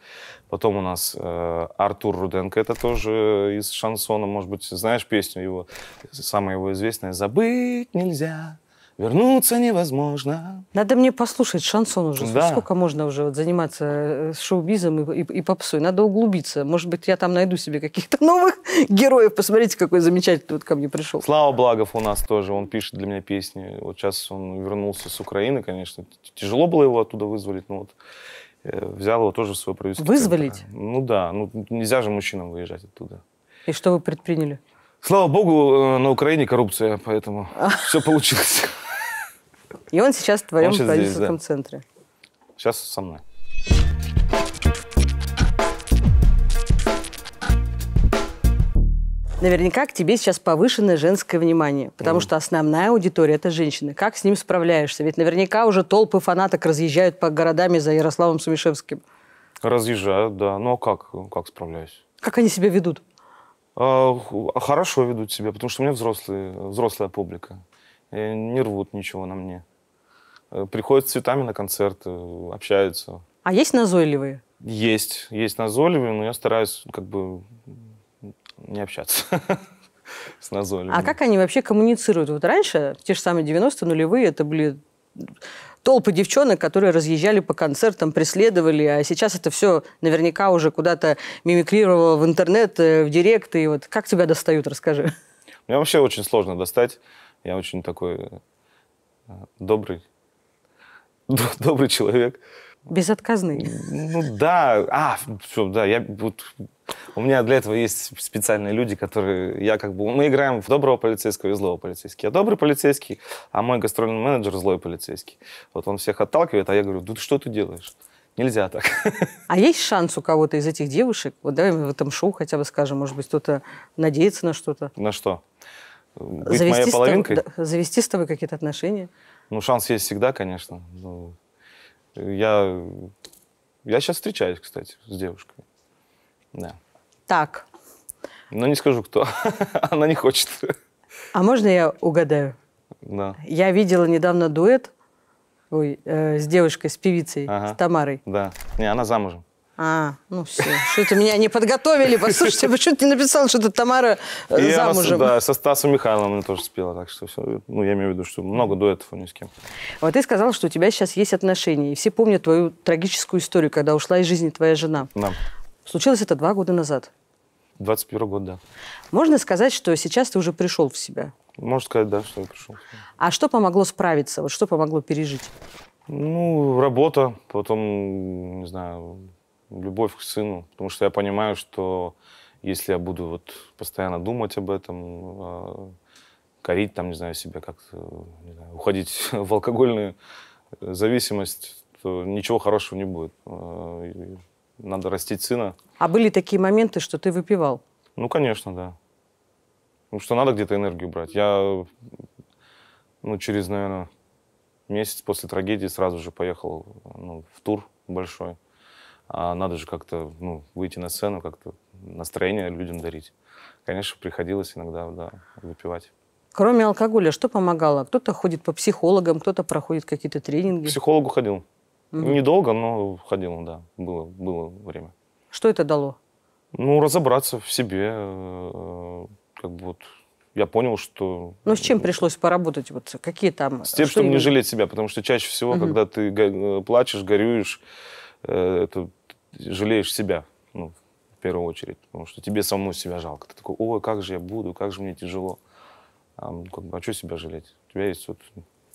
потом у нас э, Артур Руденко, это тоже из «Шансона», может быть, знаешь песню его, самая его известная «Забыть нельзя» вернуться невозможно. Надо мне послушать шансон уже. Да. Сколько можно уже вот заниматься э, шоу-бизом и, и, и попсой? Надо углубиться. Может быть, я там найду себе каких-то новых (laughs) героев. Посмотрите, какой замечательный вот ко мне пришел. Слава Благов у нас тоже. Он пишет для меня песни. Вот сейчас он вернулся с Украины, конечно. Тяжело было его оттуда вызволить, но вот э, взял его тоже в свое правительство. Вызволить? Центр. Ну да. Ну, нельзя же мужчинам выезжать оттуда. И что вы предприняли? Слава богу, э, на Украине коррупция, поэтому (laughs) все получилось. И он сейчас в твоем сейчас продюсерском здесь, да. центре. Сейчас со мной. Наверняка к тебе сейчас повышенное женское внимание, потому mm. что основная аудитория – это женщины. Как с ним справляешься? Ведь наверняка уже толпы фанаток разъезжают по городам за Ярославом Сумишевским. Разъезжают, да. Ну а как? Как справляюсь? Как они себя ведут? А, а хорошо ведут себя, потому что у меня взрослые, взрослая публика не рвут ничего на мне. Э, приходят с цветами на концерт, э, общаются. А есть назойливые? Есть, есть назойливые, но я стараюсь как бы не общаться (laughs) с назойливыми. А как они вообще коммуницируют? Вот раньше, в те же самые 90-е, нулевые, это были толпы девчонок, которые разъезжали по концертам, преследовали, а сейчас это все наверняка уже куда-то мимикрировало в интернет, э, в директ, и вот как тебя достают, расскажи. Мне вообще очень сложно достать. Я очень такой э, добрый, (laughs) добрый человек. Безотказный. Ну да, а, все, да, я вот, у меня для этого есть специальные люди, которые я как бы... Мы играем в доброго полицейского и злого полицейского. Я добрый полицейский, а мой гастрольный менеджер злой полицейский. Вот он всех отталкивает, а я говорю, да что ты делаешь? Нельзя так. (laughs) А есть шанс у кого-то из этих девушек? Вот давай в этом шоу хотя бы скажем, может быть, кто-то надеется на что-то? На что? Быть завести моей половинкой? Тобой, да, завести с тобой какие-то отношения. Ну, шанс есть всегда, конечно. Но я, я сейчас встречаюсь, кстати, с девушкой. Да. Так. Но не скажу, кто. (laughs) Она не хочет. А можно я угадаю? Да. Я видела недавно дуэт ой, э, с девушкой, с певицей, ага. с Тамарой. Да. Не, она замужем. А, ну все. Что-то меня не подготовили. Послушайте, почему ты не написал, что ты Тамара э, замужем? Раз, да, со Стасом Михайловым она тоже спела. Так что все. Ну, я имею в виду, что много дуэтов у ни с кем. Вот ты сказал, что у тебя сейчас есть отношения. И все помнят твою трагическую историю, когда ушла из жизни твоя жена. Да. Случилось это два года назад. 21 год, да. Можно сказать, что сейчас ты уже пришел в себя? Можно сказать, да, что я пришел. А что помогло справиться? Вот что помогло пережить? Ну, работа, потом, не знаю, любовь к сыну, потому что я понимаю, что если я буду вот постоянно думать об этом, а, корить там, не знаю, себя как-то, знаю, уходить (laughs) в алкогольную зависимость, то ничего хорошего не будет. А, надо растить сына. А были такие моменты, что ты выпивал? Ну, конечно, да. Потому ну, что надо где-то энергию брать. Я, ну, через, наверное, месяц после трагедии сразу же поехал ну, в тур большой а надо же как-то ну, выйти на сцену, как-то настроение людям дарить. Конечно, приходилось иногда да, выпивать. Кроме алкоголя, что помогало? Кто-то ходит по психологам, кто-то проходит какие-то тренинги. К психологу ходил. Угу. Недолго, но ходил, да. Было, было время. Что это дало? Ну, разобраться в себе. Э, как бы вот я понял, что... Ну, с чем пришлось поработать? Вот какие там... С тем, что чтобы не жалеть себя, потому что чаще всего, угу. когда ты э, плачешь, горюешь, э, это жалеешь себя, ну, в первую очередь, потому что тебе самому себя жалко. Ты такой, ой, как же я буду, как же мне тяжело. А, как бы, а что себя жалеть? У тебя есть вот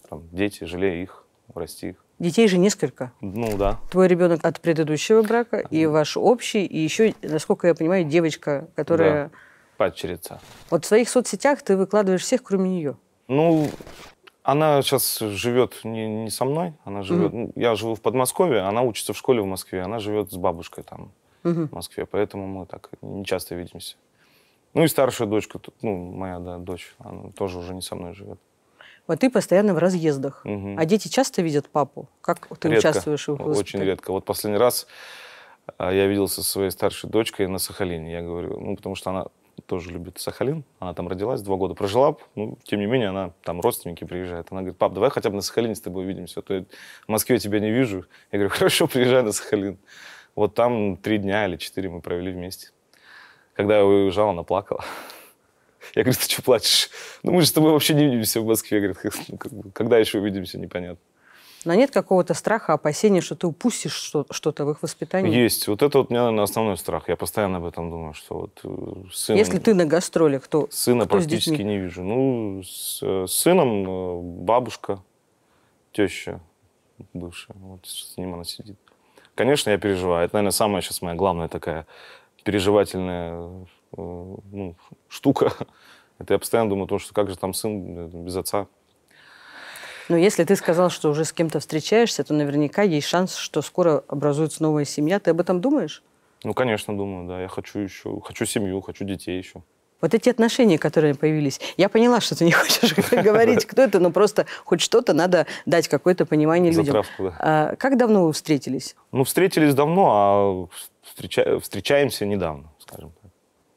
там, дети, жалей их, расти их. Детей же несколько. Ну да. Твой ребенок от предыдущего брака и ваш общий, и еще, насколько я понимаю, девочка, которая... Да. Падчерица. Вот в своих соцсетях ты выкладываешь всех, кроме нее. Ну, она сейчас живет не, не со мной, она живет. Mm-hmm. Ну, я живу в Подмосковье, она учится в школе в Москве, она живет с бабушкой там mm-hmm. в Москве, поэтому мы так не часто видимся. Ну и старшая дочка, ну моя да, дочь, она тоже уже не со мной живет. Вот ты постоянно в разъездах, mm-hmm. а дети часто видят папу? Как ты редко, участвуешь в воспитании? Очень редко. Вот последний раз а, я виделся со своей старшей дочкой на Сахалине. Я говорю, ну потому что она тоже любит Сахалин. Она там родилась, два года прожила. Ну, тем не менее, она там родственники приезжают. Она говорит, пап, давай хотя бы на Сахалине с тобой увидимся, а то я в Москве тебя не вижу. Я говорю, хорошо, приезжай на Сахалин. Вот там три дня или четыре мы провели вместе. Когда я уезжал, она плакала. (laughs) Я говорю, ты что плачешь? Ну мы же с тобой вообще не увидимся в Москве. Говорит, «Ну, когда еще увидимся, непонятно. Но нет какого-то страха, опасения, что ты упустишь что-то в их воспитании? Есть. Вот это вот у меня, наверное, основной страх. Я постоянно об этом думаю, что вот э, сын... Если ты на гастролях, то Сына кто практически не вижу. Ну, с, с сыном э, бабушка, теща бывшая. Вот с ним она сидит. Конечно, я переживаю. Это, наверное, самая сейчас моя главная такая переживательная э, ну, штука. (laughs) Это я постоянно думаю о том, что как же там сын без отца но если ты сказал, что уже с кем-то встречаешься, то наверняка есть шанс, что скоро образуется новая семья. Ты об этом думаешь? Ну, конечно, думаю, да. Я хочу еще, хочу семью, хочу детей еще. Вот эти отношения, которые появились, я поняла, что ты не (laughs) хочешь говорить, кто это, но просто хоть что-то надо дать какое-то понимание людям. А как давно вы встретились? Ну, встретились давно, а встречаемся недавно, скажем так.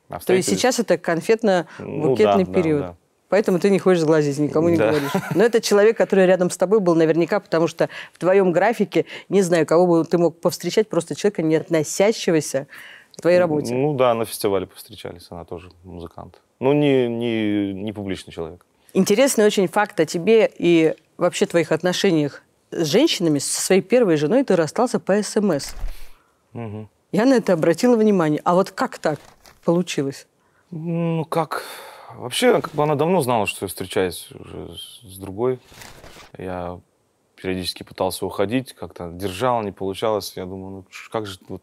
А то есть сейчас это конфетно-букетный ну период поэтому ты не хочешь сглазить, никому не да. говоришь. Но это человек, который рядом с тобой был наверняка, потому что в твоем графике, не знаю, кого бы ты мог повстречать, просто человека, не относящегося к твоей работе. Ну да, на фестивале повстречались, она тоже музыкант. Ну, не, не, не публичный человек. Интересный очень факт о тебе и вообще твоих отношениях с женщинами. Со своей первой женой ты расстался по СМС. Угу. Я на это обратила внимание. А вот как так получилось? Ну, как Вообще, как бы она давно знала, что я встречаюсь уже с другой. Я периодически пытался уходить, как-то держал, не получалось. Я думаю, ну как же вот...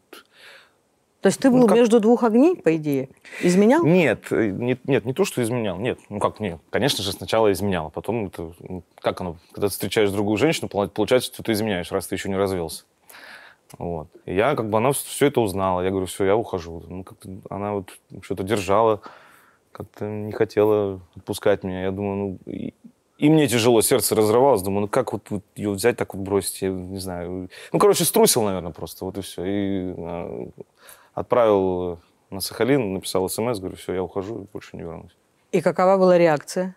То есть ты ну, был ну, как... между двух огней, по идее? Изменял? Нет, э, не, нет, не то, что изменял. Нет, ну как, нет. Конечно же, сначала изменял, а потом это... Ну, как оно? Когда ты встречаешь другую женщину, получается, что ты изменяешь, раз ты еще не развелся. Вот. И я, как бы, она все это узнала. Я говорю, все, я ухожу. Ну, как она вот что-то держала как-то не хотела отпускать меня. Я думаю, ну... И, и мне тяжело, сердце разрывалось. Думаю, ну как вот, вот ее взять, так вот бросить, я не знаю. Ну, короче, струсил, наверное, просто, вот и все. И э, отправил на Сахалин, написал смс, говорю, все, я ухожу, больше не вернусь. И какова была реакция?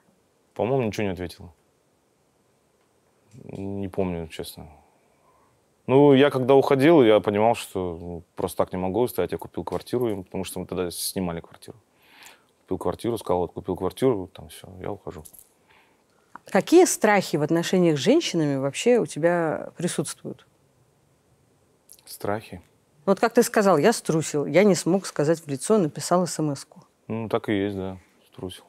По-моему, ничего не ответила. Не помню, честно. Ну, я когда уходил, я понимал, что ну, просто так не могу стоять. Я купил квартиру, потому что мы тогда снимали квартиру купил квартиру, сказал, вот купил квартиру, там все, я ухожу. Какие страхи в отношениях с женщинами вообще у тебя присутствуют? Страхи? Вот как ты сказал, я струсил, я не смог сказать в лицо, написал смс -ку. Ну, так и есть, да, струсил.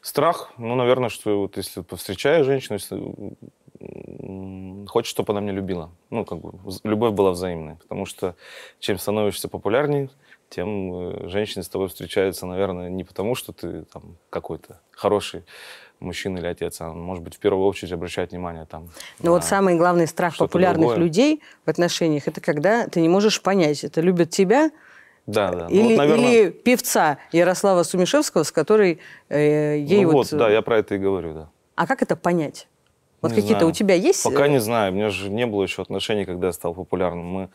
Страх, ну, наверное, что вот если повстречаю женщину, если... хочет, чтобы она меня любила. Ну, как бы любовь была взаимной, потому что чем становишься популярнее, тем э, женщины с тобой встречаются, наверное, не потому, что ты там какой-то хороший мужчина или отец, а он, может быть в первую очередь обращает внимание там. Ну вот самый главный страх популярных другое. людей в отношениях это когда ты не можешь понять, это любят тебя. Да, да. Ну, или, ну, вот, наверное... или певца Ярослава Сумишевского, с которой э, ей ну, вот... вот... Да, э, я про это и говорю, да. А как это понять? Вот какие-то у тебя есть? Пока э, не знаю. У меня же не было еще отношений, когда я стал популярным. Мы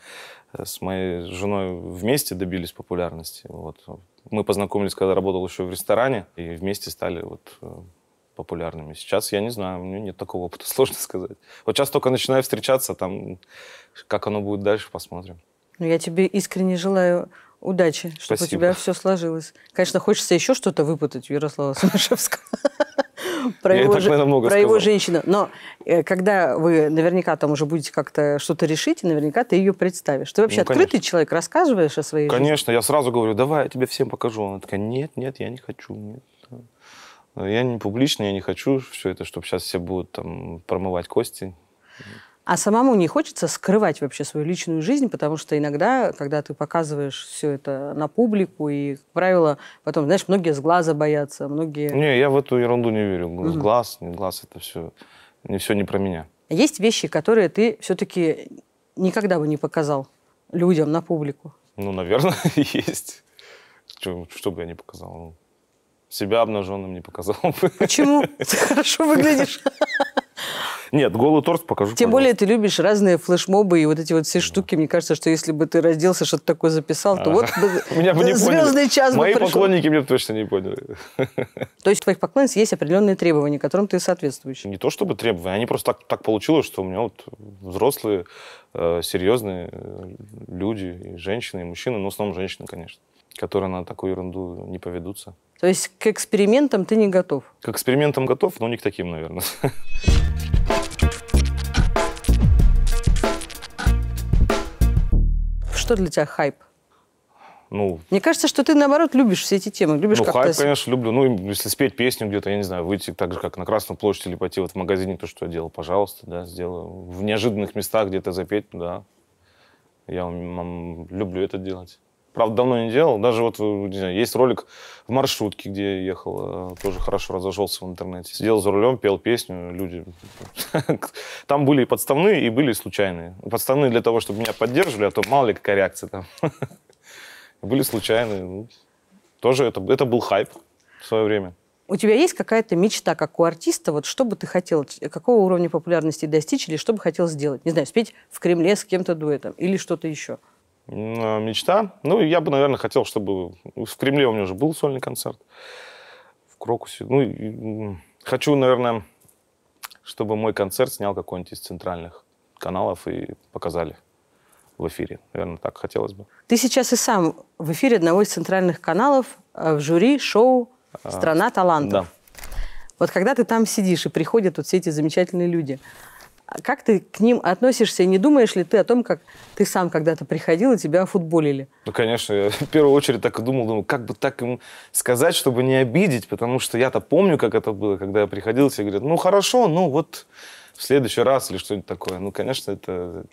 э, с моей женой вместе добились популярности. Вот. Мы познакомились, когда работал еще в ресторане, и вместе стали вот э, популярными. Сейчас я не знаю, у меня нет такого опыта, (laughs) сложно сказать. Вот сейчас только начинаю встречаться, там как оно будет дальше, посмотрим. Ну, я тебе искренне желаю удачи, чтобы Спасибо. у тебя все сложилось. Конечно, хочется еще что-то выпутать у Ярослава Сумашевского. (laughs) про его, же, про его женщину. Но э, когда вы наверняка там уже будете как-то что-то решить, наверняка ты ее представишь. Ты вообще ну, открытый конечно. человек, рассказываешь о своей конечно, жизни? Конечно, я сразу говорю, давай я тебе всем покажу. Она такая, нет, нет, я не хочу, нет. Я не публично, я не хочу все это, чтобы сейчас все будут там промывать кости. А самому не хочется скрывать вообще свою личную жизнь, потому что иногда, когда ты показываешь все это на публику, и, как правило, потом, знаешь, многие с глаза боятся, многие... Не, я в эту ерунду не верю. С глаз, не глаз, это все не, все не про меня. Есть вещи, которые ты все-таки никогда бы не показал людям на публику? Ну, наверное, (laughs) есть. Что, что бы я не показал? Ну, себя обнаженным не показал бы. Почему? (laughs) Ты хорошо выглядишь. Нет, голый торс покажу. Тем пожалуйста. более ты любишь разные флешмобы и вот эти вот все штуки. Мне кажется, что если бы ты разделся, что-то такое записал, то вот (laughs) Меня бы звездный час Мои поклонники меня точно не поняли. То есть у твоих поклонников есть определенные требования, которым ты соответствуешь? Не то чтобы требования, они просто так, так получилось, что у меня вот взрослые, э, серьезные э, люди, и женщины, и мужчины, но ну, в основном женщины, конечно которые на такую ерунду не поведутся. То есть к экспериментам ты не готов? К экспериментам готов, но не к таким, наверное. (laughs) что для тебя хайп? Ну, Мне кажется, что ты, наоборот, любишь все эти темы. Любишь ну, хайп, конечно, люблю. Ну, если спеть песню где-то, я не знаю, выйти так же, как на Красную площадь или пойти вот в магазине, то, что я делал, пожалуйста, да, сделаю. В неожиданных местах где-то запеть, да. Я люблю это делать. Правда, давно не делал. Даже вот, э, не знаю, есть ролик в маршрутке, где я ехал, э, тоже хорошо разошелся в интернете. Сидел за рулем, пел песню, люди... (laughs) Там были и подставные, и были случайные. Подставные для того, чтобы меня поддерживали, а то мало ли какая реакция там. (laughs) Были случайные. Ну, тоже это, это был хайп в свое время. У тебя есть какая-то мечта, как у артиста, вот что бы ты хотел, какого уровня популярности достичь, или что бы хотел сделать? Не знаю, спеть в Кремле с кем-то дуэтом, или что-то еще? – а, мечта. Ну, я бы, наверное, хотел, чтобы... В Кремле у меня уже был сольный концерт. В Крокусе. Ну, хочу, наверное, чтобы мой концерт снял какой-нибудь из центральных каналов и показали в эфире. Наверное, так хотелось бы. Ты сейчас и сам в эфире одного из центральных каналов э, в жюри шоу «Страна а, талантов». Да. Вот когда ты там сидишь, и приходят вот все эти замечательные люди – а как ты к ним относишься? Не думаешь ли ты о том, как ты сам когда-то приходил и тебя футболили? Ну, конечно, я в первую очередь так и думал, думаю, как бы так им сказать, чтобы не обидеть, потому что я-то помню, как это было, когда я приходил, тебе говорят, ну, хорошо, ну, вот в следующий раз или что-нибудь такое. Ну, конечно, это...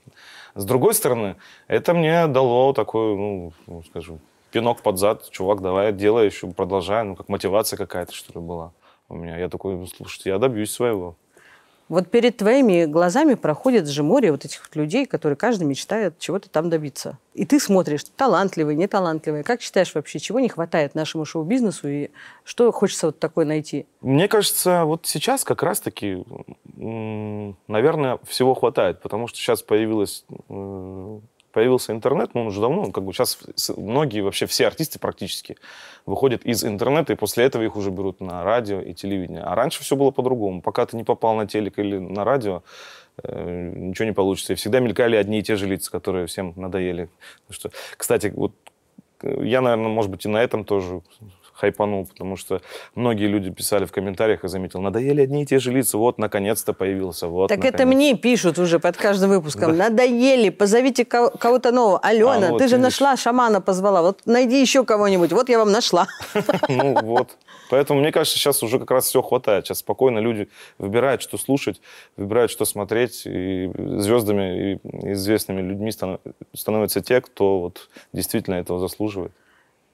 С другой стороны, это мне дало такой, ну, ну скажем, пинок под зад, чувак, давай, делай еще, продолжай, ну, как мотивация какая-то, что ли, была у меня. Я такой, «Ну, слушайте, я добьюсь своего. Вот перед твоими глазами проходит же море вот этих вот людей, которые каждый мечтает чего-то там добиться. И ты смотришь, талантливые, неталантливые. Как считаешь вообще, чего не хватает нашему шоу-бизнесу и что хочется вот такое найти? Мне кажется, вот сейчас как раз-таки, наверное, всего хватает, потому что сейчас появилась появился интернет, но ну, он уже давно, он как бы сейчас многие, вообще все артисты практически выходят из интернета, и после этого их уже берут на радио и телевидение. А раньше все было по-другому. Пока ты не попал на телек или на радио, э, ничего не получится. И всегда мелькали одни и те же лица, которые всем надоели. Что, кстати, вот э, я, наверное, может быть, и на этом тоже хайпанул, потому что многие люди писали в комментариях, и заметил, надоели одни и те же лица, вот, наконец-то появился, вот, Так наконец. это мне пишут уже под каждым выпуском, (laughs) да. надоели, позовите кого-то нового. Алена, а, вот, ты же видишь. нашла шамана, позвала, вот найди еще кого-нибудь, вот я вам нашла. (laughs) Ну вот, поэтому мне кажется, сейчас уже как раз все хватает, сейчас спокойно люди выбирают, что слушать, выбирают, что смотреть, и звездами, и известными людьми становятся те, кто вот действительно этого заслуживает.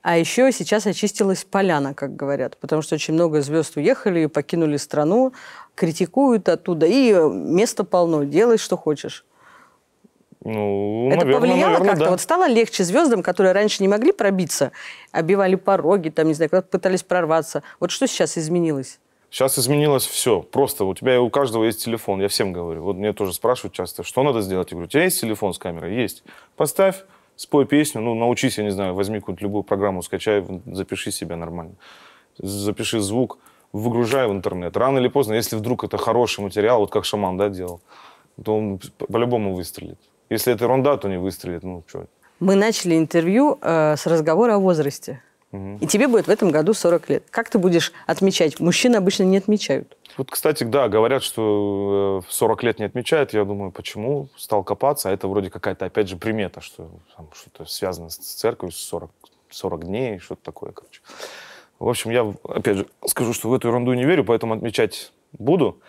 А еще сейчас очистилась поляна, как говорят, потому что очень много звезд уехали и покинули страну, критикуют оттуда, и места полно, делай, что хочешь. Ну, это наверное, повлияло наверное, как-то? Да. Вот стало легче звездам, которые раньше не могли пробиться, обивали пороги, там, не знаю, пытались прорваться. Вот что сейчас изменилось? Сейчас изменилось все. Просто у тебя и у каждого есть телефон. Я всем говорю. Вот мне тоже спрашивают часто, что надо сделать. Я говорю, у тебя есть телефон с камерой? Есть. Поставь спой песню, ну, научись, я не знаю, возьми какую нибудь любую программу, скачай, запиши себя нормально. Запиши звук, выгружай в интернет. Рано или поздно, если вдруг это хороший материал, вот как шаман, да, делал, то он по-любому выстрелит. Если это ерунда, то не выстрелит, ну, что. Мы начали интервью э, с разговора о возрасте. И тебе будет в этом году 40 лет. Как ты будешь отмечать? Мужчины обычно не отмечают. Вот, кстати, да, говорят, что 40 э, лет не отмечают. Я думаю, почему? Стал копаться. А это вроде какая-то, опять же, примета, что там что-то связано с церковью, 40, 40 дней, что-то такое, короче. В общем, я, опять же, скажу, что в эту ерунду не верю, поэтому отмечать буду.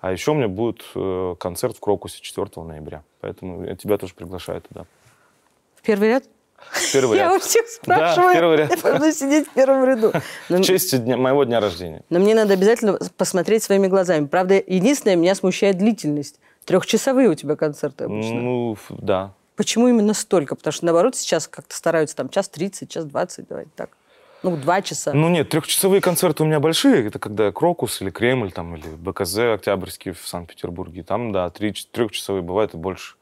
А еще у меня будет э, концерт в Крокусе 4 ноября. Поэтому я тебя тоже приглашаю туда. В первый ряд? Первый ряд. Я у спрашиваю. Да, первый ряд. Я буду сидеть в первом ряду. Но... В честь дня, моего дня рождения. Но мне надо обязательно посмотреть своими глазами. Правда, единственное, меня смущает длительность. Трехчасовые у тебя концерты обычно. Ну, да. Почему именно столько? Потому что, наоборот, сейчас как-то стараются там час тридцать, час двадцать, давайте так. Ну, два часа. Ну, нет, трехчасовые концерты у меня большие. Это когда Крокус или Кремль там, или БКЗ Октябрьский в Санкт-Петербурге. Там, да, три, трехчасовые бывает и больше.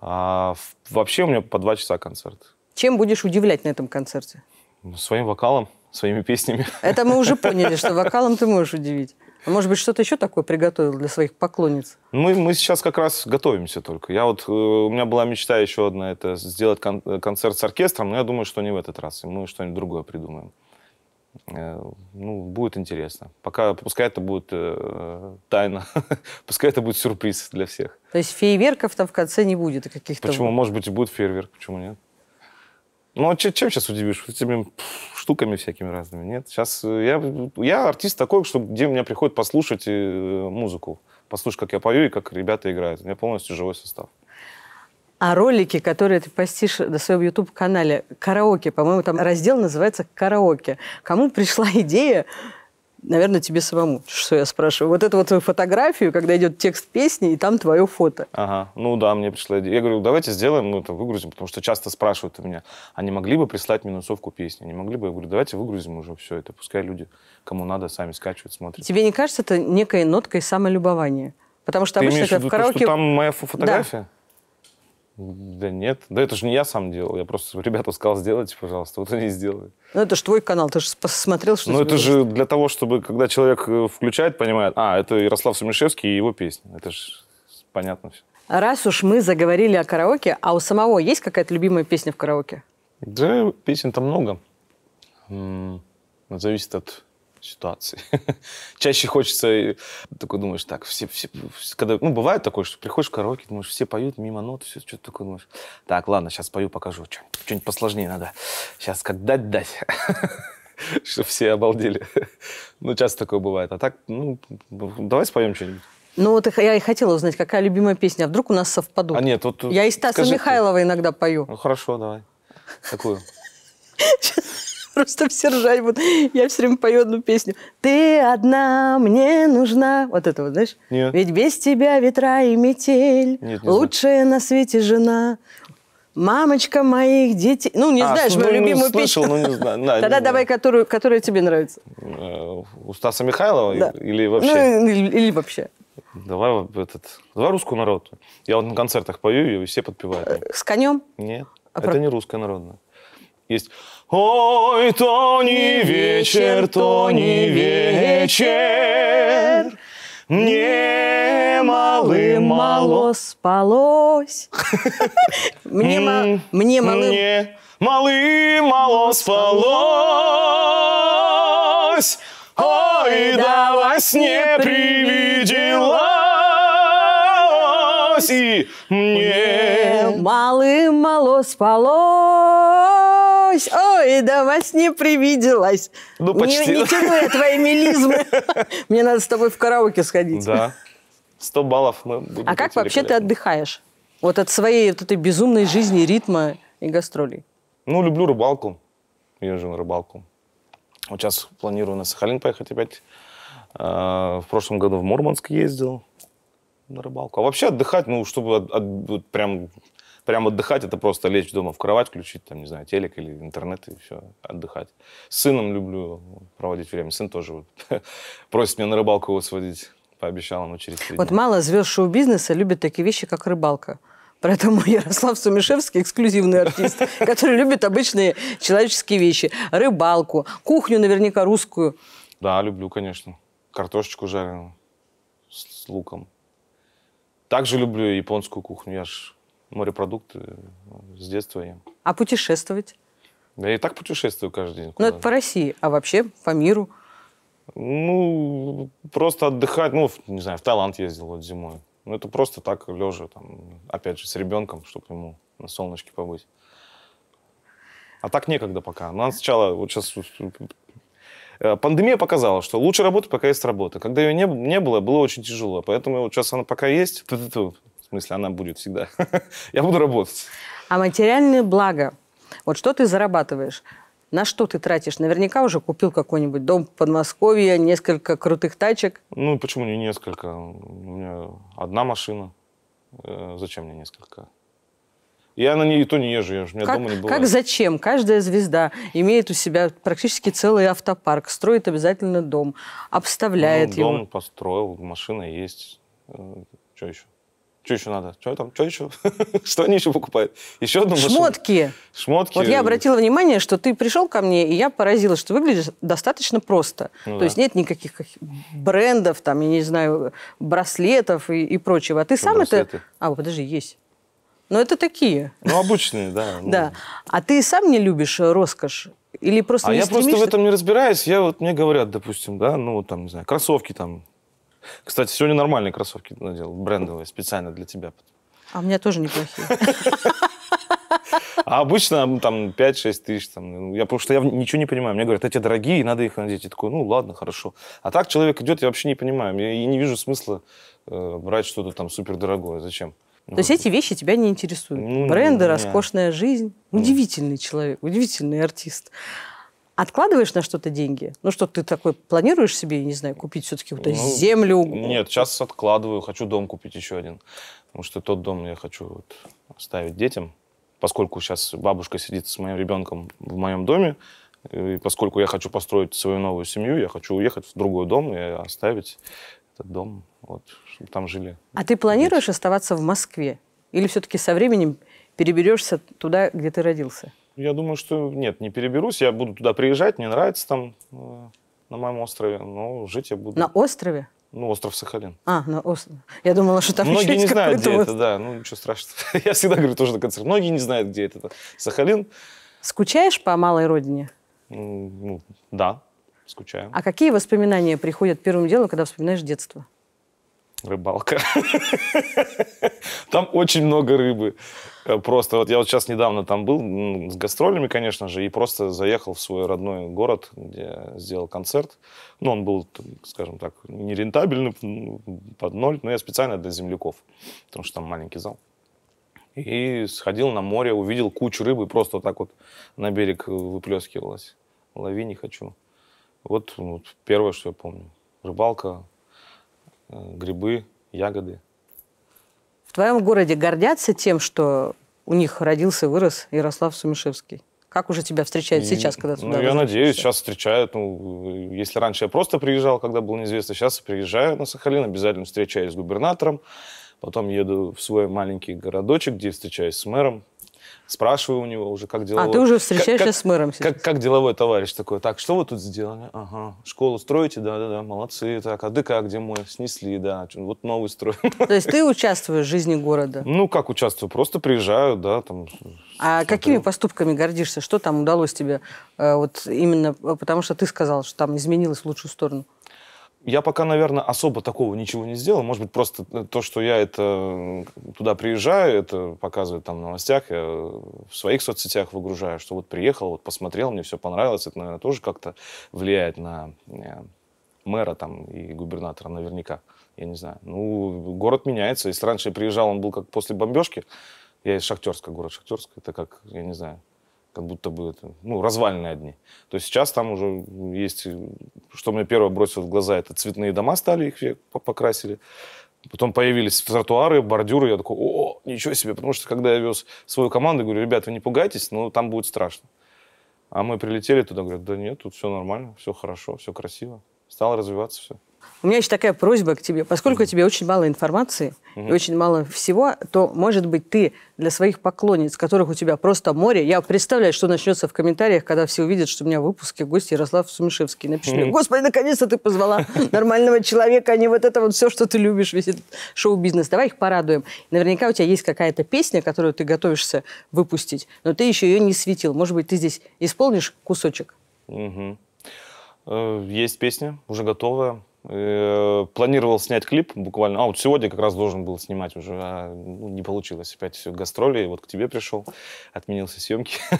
А вообще у меня по два часа концерт. Чем будешь удивлять на этом концерте? Ну, своим вокалом, своими песнями. Это мы уже (laughs) поняли, что вокалом ты можешь удивить. А может быть, что-то еще такое приготовил для своих поклонниц? Мы, мы сейчас как раз готовимся только. Я вот, э, у меня была мечта еще одна, это сделать кон- э, концерт с оркестром, но я думаю, что не в этот раз. И мы что-нибудь другое придумаем. Э, ну, будет интересно. Пока, пускай это будет э, тайна, (laughs) пускай это будет сюрприз для всех. То есть фейерверков там в конце не будет каких-то? Почему? Может быть, и будет фейерверк, почему нет? Ну, а чем сейчас удивишь? Этими штуками всякими разными, нет? Сейчас э, я, я артист такой, что где меня приходит послушать э, музыку, послушать, как я пою и как ребята играют. У меня полностью живой состав. А ролики, которые ты постишь на своем YouTube-канале, караоке, по-моему, там раздел называется «Караоке». Кому пришла идея Наверное, тебе самому, что я спрашиваю. Вот эту вот твою фотографию, когда идет текст песни, и там твое фото. Ага, ну да, мне пришла идея. Я говорю, давайте сделаем, ну это выгрузим, потому что часто спрашивают у меня, а не могли бы прислать минусовку песни? Не могли бы? Я говорю, давайте выгрузим уже все это, пускай люди, кому надо, сами скачивают, смотрят. Тебе не кажется это некой ноткой самолюбования? Потому что Ты обычно это в караоке... То, там моя фотография? Да. Да нет. Да это же не я сам делал. Я просто ребята сказал, сделайте, пожалуйста. Вот они и сделали. Ну это же твой канал, ты же посмотрел, что... Ну это есть. же для того, чтобы, когда человек э, включает, понимает, а, это Ярослав Сумишевский и его песня. Это же понятно все. Раз уж мы заговорили о караоке, а у самого есть какая-то любимая песня в караоке? Да, песен-то много. М -м, ну, зависит от ситуации. (laughs) Чаще хочется, э, такой думаешь, так, все, все, когда, ну, бывает такое, что приходишь в караоке, думаешь, все поют мимо нот, все, что-то такое, думаешь, так, ладно, сейчас пою, покажу, что-нибудь посложнее надо, сейчас как дать-дать, (laughs) чтобы все обалдели. (laughs) Ну, часто такое бывает, а так, ну, давай споем что-нибудь. Ну, вот я и хотела узнать, какая любимая песня, а вдруг у нас совпадут. А нет, вот... Я и Стаса Михайлова ты. иногда пою. Ну, хорошо, давай. Какую? просто все ржали. Вот я все время пою одну песню. Ты одна мне нужна. Вот это вот, знаешь? Нет. Ведь без тебя ветра и метель. Нет, не Лучшая знаю. на свете жена. Мамочка моих детей. Ну, не а, знаешь, мою ну, любимую слышал, песню. Ну, не знаю. (laughs) Да, Тогда не давай, которую, которая тебе нравится. Э, у Стаса Михайлова да. или вообще? Ну, или, вообще. Давай этот, давай русскую народ. Я вот на концертах пою ее, и все подпевают. С конем? Нет, а это про... не русская народная. Есть Ой, то не вечер, то не вечер, мне малым мало спалось. Мне мне, малым мало спалось. Ой, да во сне привиделось. И мне малым мало спалось приснилось, ой, да во сне привиделось. Ну, почти. Не, не тяну я твои мелизмы. (laughs) Мне надо с тобой в караоке сходить. Да. сто баллов мы будем. А как вообще ты отдыхаешь? Вот от своей вот этой безумной жизни, ритма и гастролей. Ну, люблю рыбалку. езжу на рыбалку. Вот сейчас планирую на Сахалин поехать опять. А, в прошлом году в Мурманск ездил на рыбалку. А вообще отдыхать, ну, чтобы от, от, прям прям отдыхать это просто лечь дома в кровать, включить там, не знаю, телек или интернет и все, отдыхать. С сыном люблю проводить время. Сын тоже вот, (laughs) просит меня на рыбалку его сводить. Пообещал ему через три Вот дня. мало звезд шоу-бизнеса любят такие вещи, как рыбалка. Поэтому (laughs) Ярослав Сумишевский эксклюзивный артист, (laughs) который любит обычные человеческие вещи. Рыбалку, кухню наверняка русскую. Да, люблю, конечно. Картошечку жареную с, луком. Также люблю японскую кухню. Я ж морепродукты э, с детства ем. А путешествовать? Да я и так путешествую каждый день. Ну, это по России, а вообще по миру? Ну, просто отдыхать. Ну, не знаю, в Таиланд ездил вот зимой. Ну, это просто так, лежа, там, опять же, с ребенком, чтобы ему на солнышке побыть. А так некогда пока. Ну сначала, вот сейчас э, Пандемия показала, что лучше работать, пока есть работа. Когда ее не, не было, было очень тяжело. Поэтому вот сейчас она пока есть смысле, она будет всегда. (laughs) Я буду работать. А материальные блага. Вот что ты зарабатываешь? На что ты тратишь? Наверняка уже купил какой-нибудь дом в Подмосковье, несколько крутых тачек. Ну, почему не несколько? У меня одна машина. Э, зачем мне несколько? Я на ней и то не езжу, я же у меня как, дома не было. Как зачем? Каждая звезда имеет у себя практически целый автопарк, строит обязательно дом, обставляет ну, дом его. Дом построил, машина есть. Э, что еще? Что еще надо? Что там? Что еще? (laughs) что они еще покупают? Еще одну машину? Шмотки. Шмотки. Вот я обратила внимание, что ты пришел ко мне, и я поразилась, что выглядишь достаточно просто. Ну, То да. есть нет никаких брендов, там, я не знаю, браслетов и, и прочего. А ты что, сам браслеты? это... А, подожди, есть. Но это такие. Ну, обычные, да. Ну... (laughs) Да. А ты сам не любишь роскошь? Или просто а я стремишься? просто в этом не разбираюсь. Я вот мне говорят, допустим, да, ну там не знаю, кроссовки там кстати, сегодня нормальные кроссовки надел, брендовые, специально для тебя. А у меня тоже неплохие. А обычно там 5-6 тысяч. Там, ну, я, потому что я ничего не понимаю. Мне говорят, эти дорогие, надо их надеть. Я такой, ну ладно, хорошо. А так человек идет, я вообще не понимаю. Я и не вижу смысла э, брать что-то там супердорогое. Зачем? То есть эти вещи тебя не интересуют? Ну, Бренды, роскошная жизнь. Удивительный человек, удивительный артист. Откладываешь на что-то деньги? Ну что, ты такой планируешь себе, не знаю, купить все-таки вот ну, землю? Нет, сейчас откладываю, хочу дом купить еще один. Потому что тот дом я хочу вот оставить детям. Поскольку сейчас бабушка сидит с моим ребенком в моем доме, и поскольку я хочу построить свою новую семью, я хочу уехать в другой дом и оставить этот дом, вот, чтобы там жили. А ты планируешь дети. оставаться в Москве? Или все-таки со временем переберешься туда, где ты родился? Я думаю, что нет, не переберусь. Я буду туда приезжать, мне нравится там э, на моем острове, но жить я буду. На острове? Ну, остров Сахалин. А, на острове. Я думала, что там Многие не знают, где остров. это, да. Ну, ничего страшного. (laughs) я всегда говорю тоже на концерт. Многие не знают, где это. Сахалин. Скучаешь по малой родине? Ну, да, скучаю. А какие воспоминания приходят первым делом, когда вспоминаешь детство? рыбалка. Там очень много рыбы. Э, просто вот я вот сейчас недавно там был с гастролями, конечно же, и просто заехал в свой родной город, где сделал концерт. Ну, он был, скажем так, нерентабельный, под ноль, но я специально для земляков, потому что там маленький зал. И сходил на море, увидел кучу рыбы, просто вот так вот на берег э, выплескивалась. Лови не хочу. Вот, вот первое, что я помню. Рыбалка, Э, грибы, ягоды. В твоем городе гордятся тем, что у них родился и вырос Ярослав Сумишевский? Как уже тебя встречают сейчас, когда ты Ну, я надеюсь, сейчас встречают. Ну, если раньше я просто приезжал, когда было неизвестно, сейчас я приезжаю на Сахалин, обязательно встречаюсь с губернатором, потом еду в свой маленький городочек, где встречаюсь с мэром, спрашиваю у него уже, как деловой... А, ты уже встречаешься как, с мэром сейчас. Как, как деловой товарищ такой, так, что вы тут сделали? Ага, школу строите? Да-да-да, молодцы. Так, а ДК где мы Снесли, да, вот новый строим (laughs) То есть ты участвуешь в жизни города? Ну, как участвую, просто приезжаю, да, там... А смотрю. какими поступками гордишься? Что там удалось тебе? Э, вот именно э, потому что ты сказал, что там изменилось в лучшую сторону я пока, наверное, особо такого ничего не сделал. Может быть, просто э, то, что я это туда приезжаю, это показывает там в новостях, я в своих соцсетях выгружаю, что вот приехал, вот посмотрел, мне все понравилось. Это, наверное, тоже как-то влияет на э, мэра там и губернатора наверняка. Я не знаю. Ну, город меняется. Если раньше я приезжал, он был как после бомбежки. Я из Шахтерска, город Шахтерск. Это как, я не знаю, как будто бы это, ну, развалины одни. То есть сейчас там уже есть, что мне первое бросило в глаза, это цветные дома стали, их покрасили. Потом появились тротуары, бордюры. Я такой, о, ничего себе. Потому что, когда я вез свою команду, говорю, ребята вы не пугайтесь, но там будет страшно. А мы прилетели туда, говорят, да нет, тут все нормально, все хорошо, все красиво. Стало развиваться все. У меня еще такая просьба к тебе. Поскольку у тебя очень мало информации угу. и очень мало всего, то, может быть, ты для своих поклонниц, которых у тебя просто море, я представляю, что начнется в комментариях, когда все увидят, что у меня в выпуске гость Ярослав Сумишевский. Напиши мне, господи, наконец-то ты позвала нормального человека, а не вот это вот все, что ты любишь, весь этот шоу-бизнес. Давай их порадуем. Наверняка у тебя есть какая-то песня, которую ты готовишься выпустить, но ты еще ее не светил. Может быть, ты здесь исполнишь кусочек? Угу. Есть песня, уже готовая. Э, планировал снять клип буквально. А, вот сегодня как раз должен был снимать уже. А, ну, не получилось. Опять все гастроли. и Вот к тебе пришел. Отменился съемки. (laughs)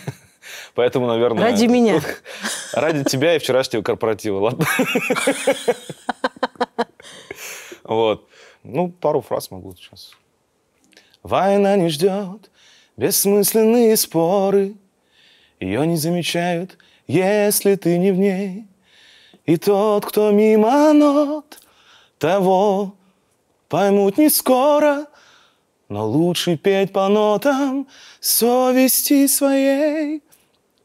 Поэтому, наверное... Ради меня. (laughs) Ради тебя и вчерашнего корпоратива, ладно? (laughs) Вот. Ну, пару фраз могу сейчас. Война не ждет, бессмысленные споры. Ее не замечают, если ты не в ней. И тот, кто мимо нот, того поймут не скоро, но лучше петь по нотам совести своей.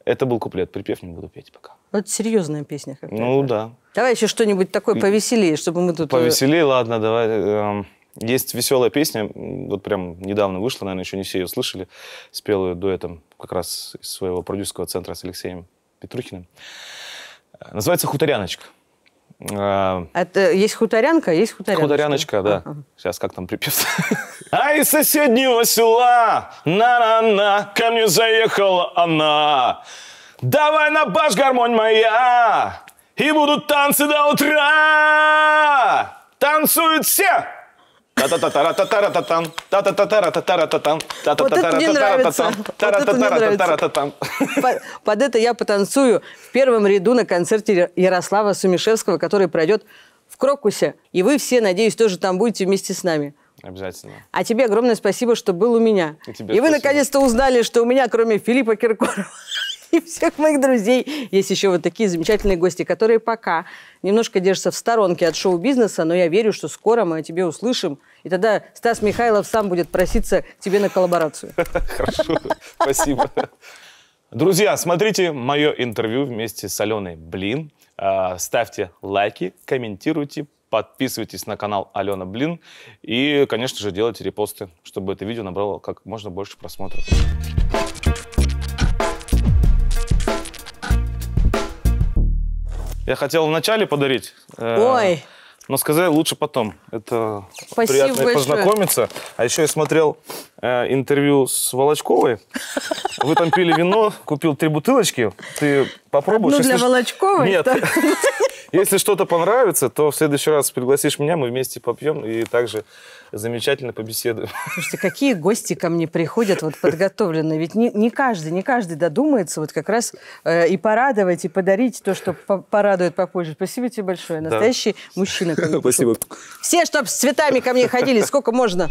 Это был куплет, припев не буду петь пока. Вот ну, серьезная песня какая-то. Ну, да. Давай еще что-нибудь такое повеселее, чтобы мы тут... Э, повеселее, ладно, давай. Эм, есть веселая песня, вот прям недавно вышла, наверное, еще не все ее слышали. Спел ее дуэтом как раз из своего продюсерского центра с Алексеем Петрухиным. Э, называется «Хуторяночка». Э, Это есть хуторянка, есть хуторяночка. Хуторяночка, да. А-а-а. Сейчас как там припев? (laughs) А из соседнего села на-на-на ко мне заехала она. Давай на баш, гармонь моя, и будут танцы до утра. Танцуют все! та та та та та та та тан Та-та-та-та-та-та-та-тан. Та-та-та-та-та-та-та-тан. Под это я потанцую в первом ряду на концерте Ярослава Сумишевского, который пройдет в Крокусе. И вы все, надеюсь, тоже там будете вместе с нами. Обязательно. А тебе огромное спасибо, что был у меня. и вы наконец-то узнали, что у меня, кроме Филиппа Киркорова, (laughs) и всех моих друзей. Есть еще вот такие замечательные гости, которые пока немножко держатся в сторонке от шоу-бизнеса, но я верю, что скоро мы о тебе услышим. И тогда Стас Михайлов сам будет проситься тебе на коллаборацию. (laughs) Хорошо, спасибо. Друзья, смотрите мое интервью вместе с Аленой Блин. Э, ставьте лайки, комментируйте, подписывайтесь на канал Алена Блин и, конечно же, делайте репосты, чтобы это видео набрало как можно больше просмотров. Я хотел вначале подарить. Э, Ой. Но сказали лучше потом. Это Спасибо приятно большое. познакомиться. А еще я смотрел э, интервью с Волочковой. Вы там пили вино, купил три бутылочки. Ты попробуешь. Ну, для Волочковой? Нет. (laughs) Если что-то понравится, то в следующий раз пригласишь меня, мы вместе попьем и также замечательно побеседуем. (laughs) Слушайте, какие гости ко мне приходят вот подготовленные? Ведь не, не каждый, не каждый додумается вот как раз э, и порадовать, и подарить то, что по порадует попозже. Спасибо тебе большое. Настоящий да. мужчина. (laughs) Спасибо. Все, чтобы с цветами ко мне ходили, сколько можно.